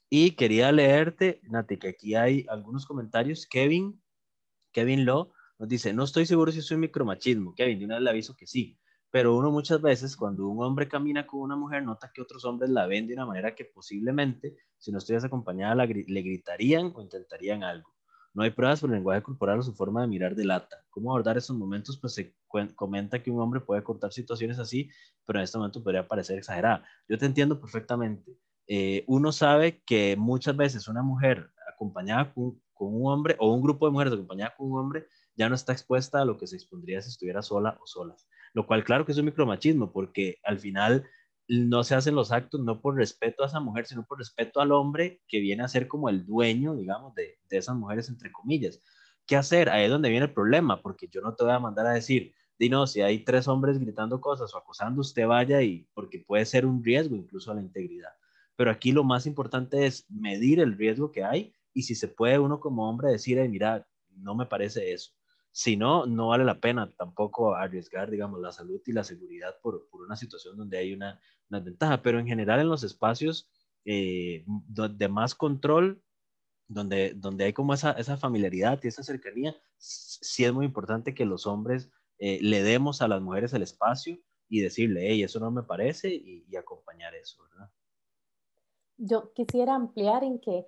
Y quería leerte, Nati, que aquí hay algunos comentarios. Kevin, Kevin Lo nos dice, no estoy seguro si es un micromachismo. Kevin, de una le aviso que sí. Pero uno muchas veces cuando un hombre camina con una mujer nota que otros hombres la ven de una manera que posiblemente, si no estuvieras acompañada, le gritarían o intentarían algo. No hay pruebas por el lenguaje corporal o su forma de mirar de delata. ¿Cómo abordar esos momentos? Pues se comenta que un hombre puede cortar situaciones así, pero en este momento podría parecer exagerada. Yo te entiendo perfectamente. Eh, uno sabe que muchas veces una mujer acompañada con, con un hombre o un grupo de mujeres acompañada con un hombre ya no está expuesta a lo que se expondría si estuviera sola o solas. Lo cual, claro que es un micromachismo, porque al final no se hacen los actos no por respeto a esa mujer, sino por respeto al hombre que viene a ser como el dueño, digamos, de, esas mujeres, entre comillas. ¿Qué hacer? Ahí es donde viene el problema, porque yo no te voy a mandar a decir, no, si hay tres hombres gritando cosas o acosando, usted vaya y porque puede ser un riesgo incluso a la integridad. Pero aquí lo más importante es medir el riesgo que hay y si se puede uno como hombre decir, ay, mira, no me parece eso. Si no, no vale la pena tampoco arriesgar, digamos, la salud y la seguridad por, una situación donde hay una, una, ventaja, pero en general en los espacios eh, de más control, donde, donde hay como esa, esa familiaridad y esa cercanía, sí es muy importante que los hombres eh, le demos a las mujeres el espacio y decirle, hey, eso no me parece y, y acompañar eso, ¿verdad? Yo quisiera ampliar en que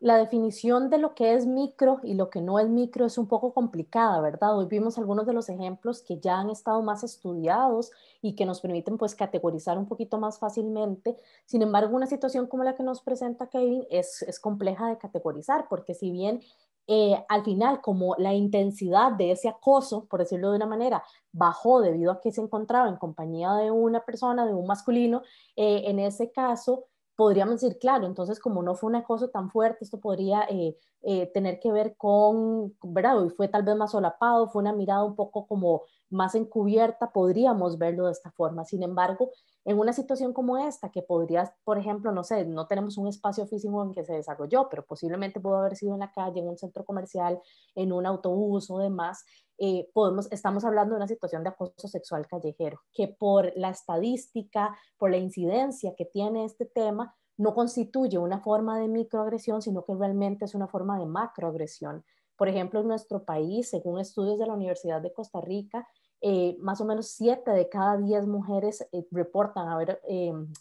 la definición de lo que es micro y lo que no es micro es un poco complicada, ¿verdad? Hoy vimos algunos de los ejemplos que ya han estado más estudiados y que nos permiten pues categorizar un poquito más fácilmente. Sin embargo, una situación como la que nos presenta Kevin es, compleja de categorizar porque si bien eh, al final como la intensidad de ese acoso, por decirlo de una manera, bajó debido a que se encontraba en compañía de una persona, de un masculino, eh, en ese caso podríamos decir, claro, entonces como no fue una cosa tan fuerte, esto podría eh, eh, tener que ver con, ¿verdad? Y fue tal vez más solapado, fue una mirada un poco como más encubierta, podríamos verlo de esta forma. Sin embargo, en una situación como esta, que podría, por ejemplo, no sé, no tenemos un espacio físico en que se desarrolló, pero posiblemente pudo haber sido en la calle, en un centro comercial, en un autobús o demás, eh, podemos, estamos hablando de una situación de acoso sexual callejero, que por la estadística, por la incidencia que tiene este tema, no constituye una forma de microagresión, sino que realmente es una forma de macroagresión. Por ejemplo, en nuestro país, según estudios de la Universidad de Costa Rica, eh, más o menos 7 de cada 10 mujeres eh, reportan haber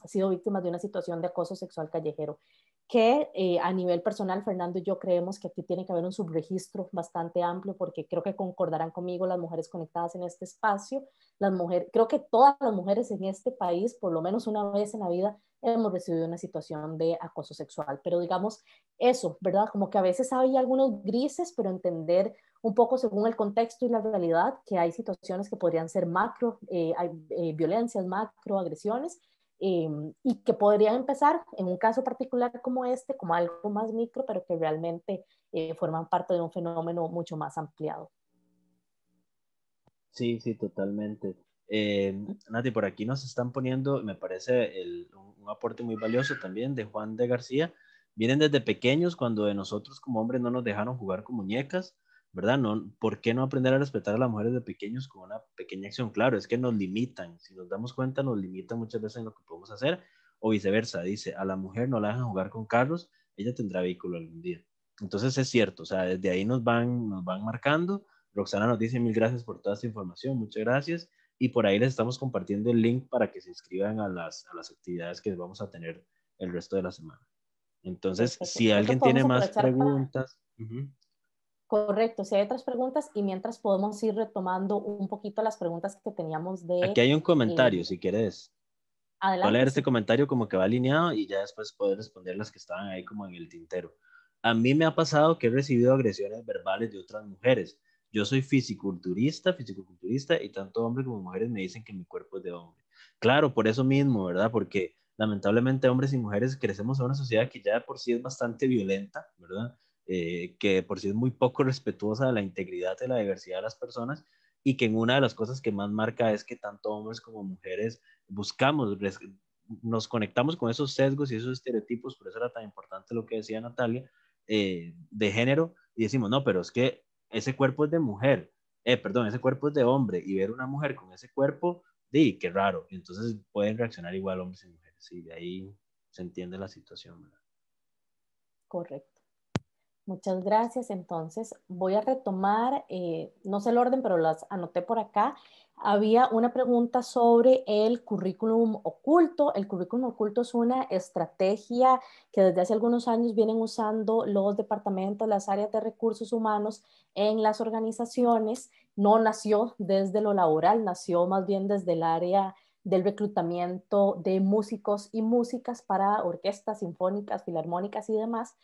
sido víctimas de una situación de acoso sexual callejero que eh, a nivel personal, Fernando yo creemos que aquí tiene que haber un subregistro bastante amplio, porque creo que concordarán conmigo las mujeres conectadas en este espacio, las mujeres, creo que todas las mujeres en este país, por lo menos una vez en la vida, hemos recibido una situación de acoso sexual, pero digamos eso, ¿verdad? Como que a veces hay algunos grises, pero entender un poco según el contexto y la realidad que hay situaciones que podrían ser macro, eh, hay, eh, violencias macro, agresiones, Em, y que podrían empezar en un caso particular como este, como algo más micro, pero que realmente eh, forman parte de un fenómeno mucho más ampliado. Sí, sí, totalmente. Eh, Nati, por aquí nos están poniendo, me parece un, un, aporte muy valioso también de Juan de García. Vienen desde pequeños cuando de nosotros como hombres no nos dejaron jugar con muñecas ¿verdad? No, ¿Por qué no aprender a respetar a las mujeres de pequeños con una pequeña acción? Claro, es que nos limitan, si nos damos cuenta, nos limitan muchas veces en lo que podemos hacer, o viceversa, dice, a la mujer no la dejan jugar con carros, ella tendrá vehículo algún día. Entonces es cierto, o sea, desde ahí nos van, nos van marcando. Roxana nos dice mil gracias por toda esta información, muchas gracias. Y por ahí les estamos compartiendo el link para que se inscriban a las, actividades que vamos a tener el resto de la semana. Entonces, si alguien tiene más preguntas... Correcto, si hay otras preguntas y mientras podemos ir retomando un poquito las preguntas que teníamos de... Aquí hay un comentario, eh, si quieres. Adelante. Voy a leer este comentario como que va alineado y ya después poder responder las que estaban ahí como en el tintero. A mí me ha pasado que he recibido agresiones verbales de otras mujeres. Yo soy fisiculturista, fisiculturista y tanto hombres como mujeres me dicen que mi cuerpo es de hombre. Claro, por eso mismo, ¿verdad? Porque lamentablemente hombres y mujeres crecemos en una sociedad que ya por sí es bastante violenta, ¿verdad? Eh, que por sí es muy poco respetuosa de la integridad de la diversidad de las personas y que en una de las cosas que más marca es que tanto hombres como mujeres buscamos, nos conectamos con esos sesgos y esos estereotipos, por eso era tan importante lo que decía Natalia, eh, de género, y decimos, no, pero es que ese cuerpo es de mujer, eh, perdón, ese cuerpo es de hombre, y ver una mujer con ese cuerpo, di, qué raro, entonces pueden reaccionar igual hombres y mujeres, y de ahí se entiende la situación, Correcto. Muchas gracias. Entonces, voy a retomar, eh, no sé el orden, pero las anoté por acá. Había una pregunta sobre el currículum oculto. El currículum oculto es una estrategia que desde hace algunos años vienen usando los departamentos, las áreas de recursos humanos en las organizaciones. No nació desde lo laboral, nació más bien desde el área del reclutamiento de músicos y músicas para orquestas sinfónicas, filarmónicas y demás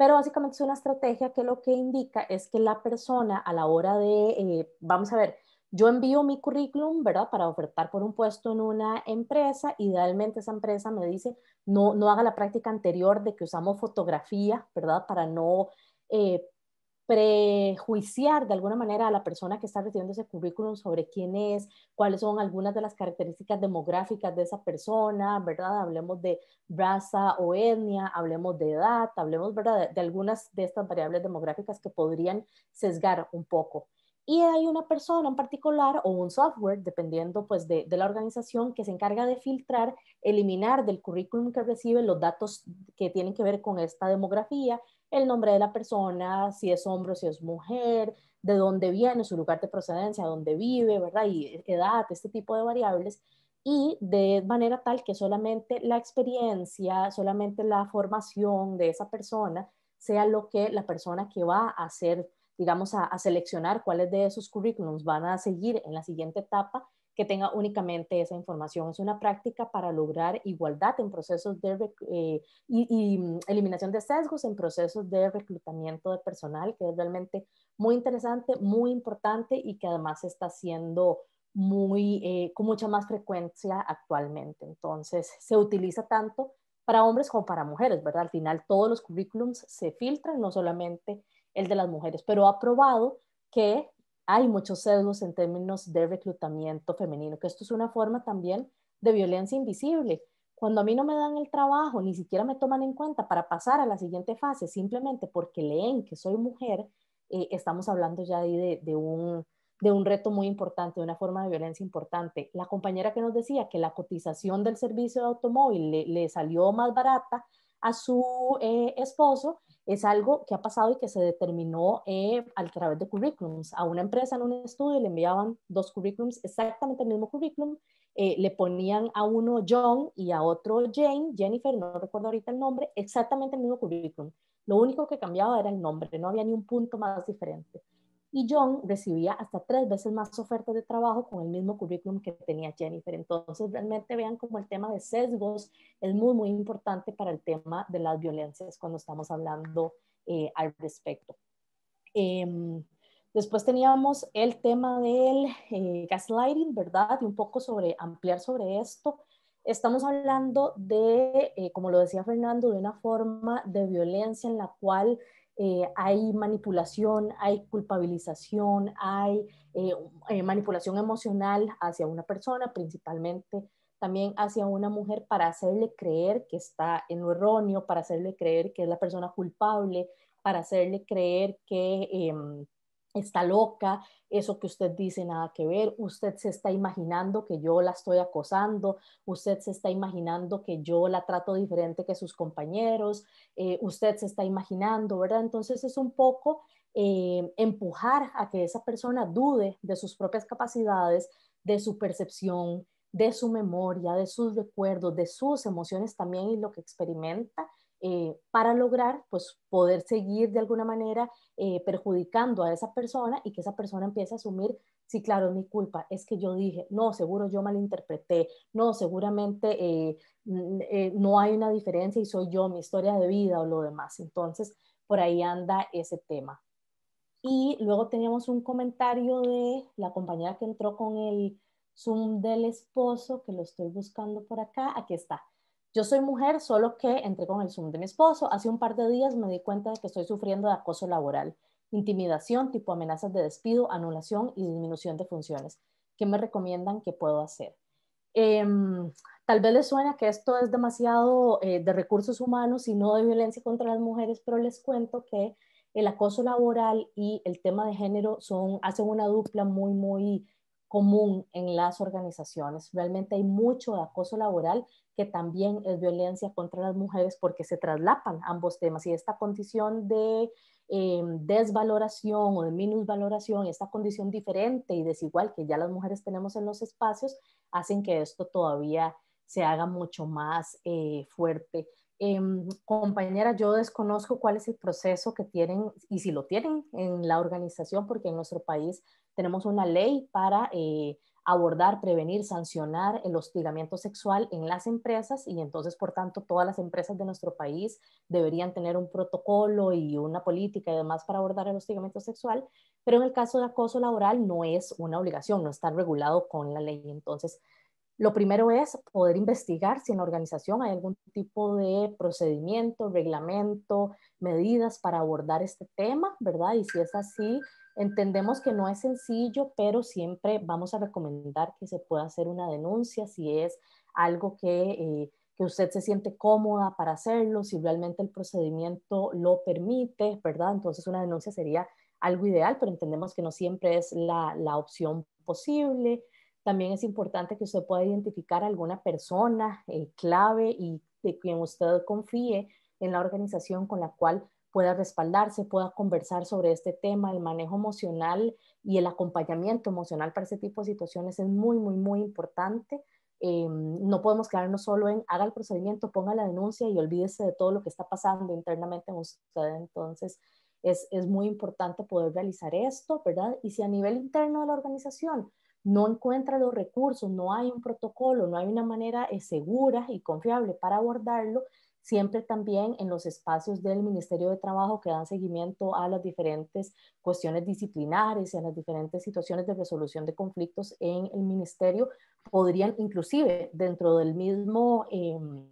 pero básicamente es una estrategia que lo que indica es que la persona a la hora de, eh, vamos a ver, yo envío mi currículum, ¿verdad? Para ofertar por un puesto en una empresa, idealmente esa empresa me dice, no, no haga la práctica anterior de que usamos fotografía, ¿verdad? Para no eh, prejuiciar de alguna manera a la persona que está recibiendo ese currículum sobre quién es, cuáles son algunas de las características demográficas de esa persona, ¿verdad? Hablemos de raza o etnia, hablemos de edad, hablemos, ¿verdad? de algunas de estas variables demográficas que podrían sesgar un poco y hay una persona en particular o un software, dependiendo pues de, la organización, que se encarga de filtrar, eliminar del currículum que recibe los datos que tienen que ver con esta demografía, el nombre de la persona, si es hombre o si es mujer, de dónde viene, su lugar de procedencia, dónde vive, ¿verdad? Y edad, este tipo de variables. Y de manera tal que solamente la experiencia, solamente la formación de esa persona sea lo que la persona que va a hacer digamos, a, seleccionar cuáles de esos currículums van a seguir en la siguiente etapa que tenga únicamente esa información. Es una práctica para lograr igualdad en procesos de eh, y, mm, eliminación de sesgos en procesos de reclutamiento de personal, que es realmente muy interesante, muy importante y que además está haciendo muy, eh, con mucha más frecuencia actualmente. Entonces, se utiliza tanto para hombres como para mujeres, ¿verdad? Al final todos los currículums se filtran, no solamente el de las mujeres, pero ha probado que hay muchos sesgos en términos de reclutamiento femenino, que esto es una forma también de violencia invisible. Cuando a mí no me dan el trabajo, ni siquiera me toman en cuenta para pasar a la siguiente fase, simplemente porque leen que soy mujer, eh, estamos hablando ya de, de, un, reto muy importante, de una forma de violencia importante. La compañera que nos decía que la cotización del servicio de automóvil le, salió más barata a su eh, esposo, es algo que ha pasado y que se determinó eh, a través de currículums. A una empresa en un estudio le enviaban dos currículums, exactamente el mismo currículum, eh, le ponían a uno John y a otro Jane, Jennifer, no recuerdo ahorita el nombre, exactamente el mismo currículum. Lo único que cambiaba era el nombre, no había ni un punto más diferente y John recibía hasta tres veces más ofertas de trabajo con el mismo currículum que tenía Jennifer. Entonces, realmente vean como el tema de sesgos es muy, muy importante para el tema de las violencias cuando estamos hablando eh, al respecto. Em, después teníamos el tema del eh, gaslighting, ¿verdad? Y un poco sobre ampliar sobre esto. Estamos hablando de, eh, como lo decía Fernando, de una forma de violencia en la cual eh, hay manipulación, hay culpabilización, hay eh, eh, manipulación emocional hacia una persona, principalmente también hacia una mujer para hacerle creer que está en lo erróneo, para hacerle creer que es la persona culpable, para hacerle creer que em, está loca, eso que usted dice nada que ver, usted se está imaginando que yo la estoy acosando, usted se está imaginando que yo la trato diferente que sus compañeros, eh, usted se está imaginando, ¿verdad? Entonces es un poco eh, empujar a que esa persona dude de sus propias capacidades, de su percepción, de su memoria, de sus recuerdos, de sus emociones también y lo que experimenta eh, para lograr pues, poder seguir de alguna manera eh, perjudicando a esa persona y que esa persona empiece a asumir, sí, claro, es mi culpa, es que yo dije, no, seguro yo malinterpreté, no, seguramente eh, no hay una diferencia y soy yo, mi historia de vida o lo demás. Entonces, por ahí anda ese tema. Y luego teníamos un comentario de la compañera que entró con el Zoom del esposo, que lo estoy buscando por acá, aquí está. Yo soy mujer, solo que entré con el Zoom de mi esposo. Hace un par de días me di cuenta de que estoy sufriendo de acoso laboral, intimidación, tipo amenazas de despido, anulación y disminución de funciones. ¿Qué me recomiendan que puedo hacer? Em, tal vez les suena que esto es demasiado eh, de recursos humanos y no de violencia contra las mujeres, pero les cuento que el acoso laboral y el tema de género son, hacen una dupla muy, muy común en las organizaciones. Realmente hay mucho acoso laboral que también es violencia contra las mujeres porque se traslapan ambos temas y esta condición de eh, desvaloración o de minusvaloración, esta condición diferente y desigual que ya las mujeres tenemos en los espacios, hacen que esto todavía se haga mucho más eh, fuerte. Eh, compañera, yo desconozco cuál es el proceso que tienen y si lo tienen en la organización, porque en nuestro país tenemos una ley para eh, abordar, prevenir, sancionar el hostigamiento sexual en las empresas y entonces, por tanto, todas las empresas de nuestro país deberían tener un protocolo y una política y demás para abordar el hostigamiento sexual, pero en el caso de acoso laboral no es una obligación, no está regulado con la ley. Entonces, lo primero es poder investigar si en la organización hay algún tipo de procedimiento, reglamento, medidas para abordar este tema, ¿verdad? Y si es así, entendemos que no es sencillo, pero siempre vamos a recomendar que se pueda hacer una denuncia si es algo que, eh, usted se siente cómoda para hacerlo, si realmente el procedimiento lo permite, ¿verdad? Entonces una denuncia sería algo ideal, pero entendemos que no siempre es la, la opción posible. También es importante que usted pueda identificar alguna persona eh, clave y de quien usted confíe en la organización con la cual pueda respaldarse, pueda conversar sobre este tema, el manejo emocional y el acompañamiento emocional para ese tipo de situaciones es muy, muy, muy importante. Eh, no podemos quedarnos solo en haga el procedimiento, ponga la denuncia y olvídese de todo lo que está pasando internamente en usted. Entonces, es muy importante poder realizar esto, ¿verdad? Y si a nivel interno de la organización no encuentra los recursos, no hay un protocolo, no hay una manera eh, segura y confiable para abordarlo, siempre también en los espacios del Ministerio de Trabajo que dan seguimiento a las diferentes cuestiones disciplinares y a las diferentes situaciones de resolución de conflictos en el Ministerio, podrían inclusive dentro del mismo em,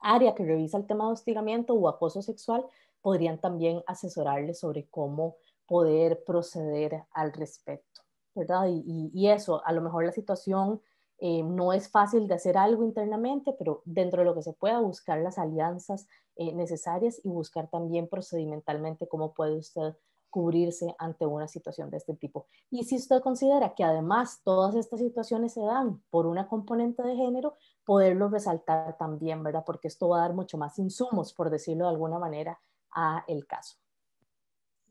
área que revisa el tema de hostigamiento o acoso sexual, podrían también asesorarles sobre cómo poder proceder al respecto. ¿verdad? Y, eso, a lo mejor la situación eh, no es fácil de hacer algo internamente, pero dentro de lo que se pueda, buscar las alianzas eh, necesarias y buscar también procedimentalmente cómo puede usted cubrirse ante una situación de este tipo. Y si usted considera que además todas estas situaciones se dan por una componente de género, poderlo resaltar también, ¿verdad? Porque esto va a dar mucho más insumos, por decirlo de alguna manera, a el caso.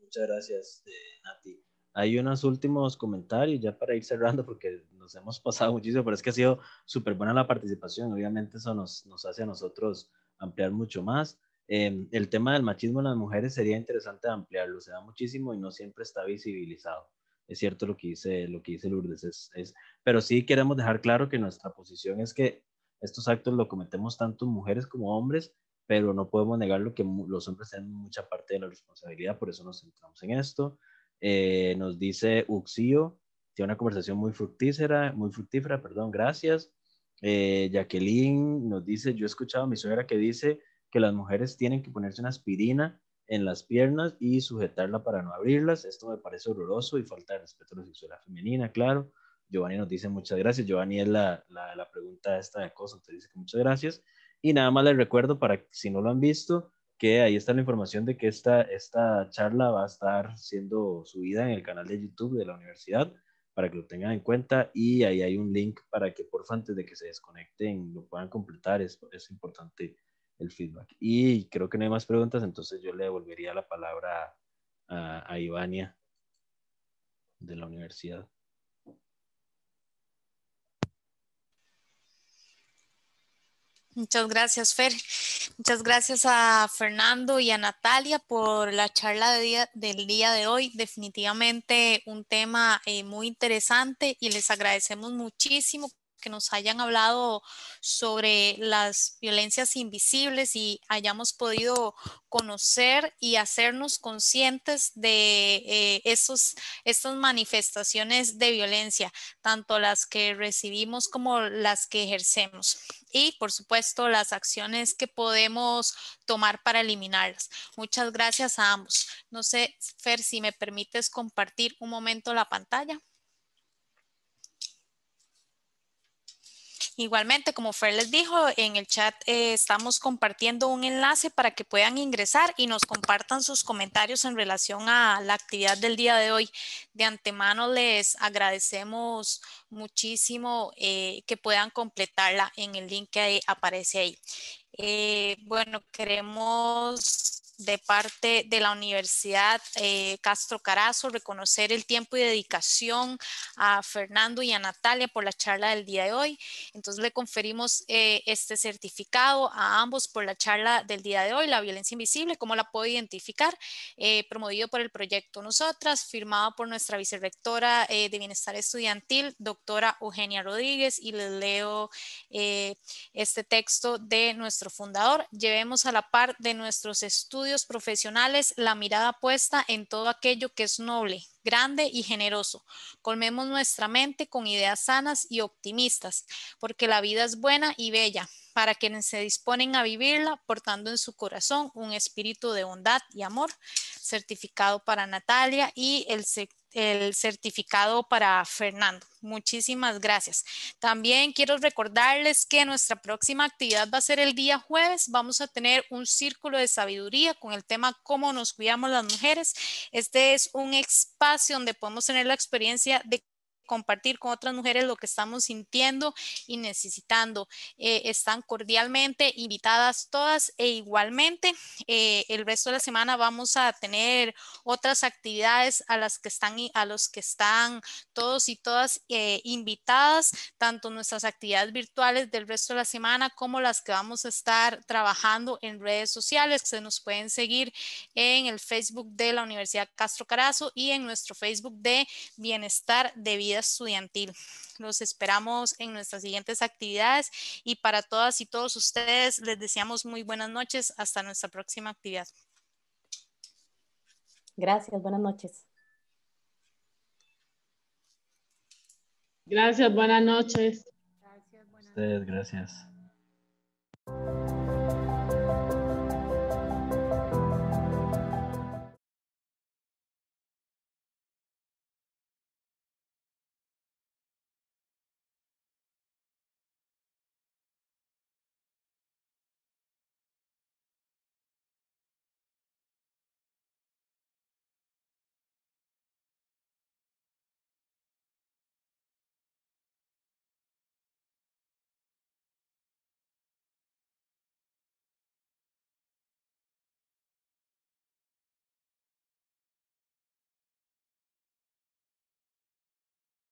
Muchas gracias, eh, Nati hay unos últimos comentarios ya para ir cerrando porque nos hemos pasado muchísimo, pero es que ha sido súper buena la participación. Obviamente eso nos, hace a nosotros ampliar mucho más. Em, el tema del machismo en las mujeres sería interesante ampliarlo, se da muchísimo y no siempre está visibilizado. Es cierto lo que dice, lo que dice Lourdes, es, es, pero sí queremos dejar claro que nuestra posición es que estos actos lo cometemos tanto mujeres como hombres, pero no podemos negar lo que los hombres tienen mucha parte de la responsabilidad, por eso nos centramos en esto. Eh, nos dice Uxio, tiene una conversación muy fructífera, muy fructífera, perdón, gracias. Eh, Jacqueline nos dice, yo he escuchado a mi suegra que dice que las mujeres tienen que ponerse una aspirina en las piernas y sujetarla para no abrirlas. Esto me parece horroroso y falta de respeto a la sexualidad femenina, claro. Giovanni nos dice muchas gracias. Giovanni es la, la, la pregunta esta de acoso, te dice que muchas gracias. Y nada más les recuerdo para si no lo han visto, que ahí está la información de que esta, esta charla va a estar siendo subida en el canal de YouTube de la universidad para que lo tengan en cuenta y ahí hay un link para que favor antes de que se desconecten lo puedan completar, es, es importante el feedback. Y creo que no hay más preguntas, entonces yo le devolvería la palabra a, a Ivania de la universidad. Muchas gracias, Fer. Muchas gracias a Fernando y a Natalia por la charla de del día de hoy. Definitivamente un tema eh, muy interesante y les agradecemos muchísimo que nos hayan hablado sobre las violencias invisibles y hayamos podido conocer y hacernos conscientes de eh, esos, estas manifestaciones de violencia, tanto las que recibimos como las que ejercemos. Y, por supuesto, las acciones que podemos tomar para eliminarlas. Muchas gracias a ambos. No sé, Fer, si me permites compartir un momento la pantalla. Igualmente, como Fer les dijo, en el chat eh, estamos compartiendo un enlace para que puedan ingresar y nos compartan sus comentarios en relación a la actividad del día de hoy. De antemano les agradecemos muchísimo eh, que puedan completarla en el link que aparece ahí. Eh, bueno, queremos de parte de la Universidad eh, Castro Carazo, reconocer el tiempo y dedicación a Fernando y a Natalia por la charla del día de hoy. Entonces le conferimos eh, este certificado a ambos por la charla del día de hoy, la violencia invisible, cómo la puedo identificar, eh, promovido por el proyecto Nosotras, firmado por nuestra vicerrectora de Bienestar Estudiantil, doctora Eugenia Rodríguez, y les leo este texto de nuestro fundador. Llevemos a la par de nuestros estudios profesionales la mirada puesta en todo aquello que es noble, grande y generoso. Colmemos nuestra mente con ideas sanas y optimistas, porque la vida es buena y bella para quienes se disponen a vivirla, portando en su corazón un espíritu de bondad y amor. Certificado para Natalia y el, el certificado para Fernando. Muchísimas gracias. También quiero recordarles que nuestra próxima actividad va a ser el día jueves. Vamos a tener un círculo de sabiduría con el tema cómo nos cuidamos las mujeres. Este es un espacio donde podemos tener la experiencia de compartir con otras mujeres lo que estamos sintiendo y necesitando. Eh, están cordialmente invitadas todas e igualmente eh, el resto de la semana vamos a tener otras actividades a las que están a los que están todos y todas eh, invitadas, tanto nuestras actividades virtuales del resto de la semana como las que vamos a estar trabajando en redes sociales. Se nos pueden seguir en el Facebook de la Universidad Castro Carazo y en nuestro Facebook de Bienestar de Vida estudiantil. Los esperamos en nuestras siguientes actividades y para todas y todos ustedes les deseamos muy buenas noches. Hasta nuestra próxima actividad. Gracias, buenas noches. Gracias, buenas noches. Gracias, buenas noches. gracias.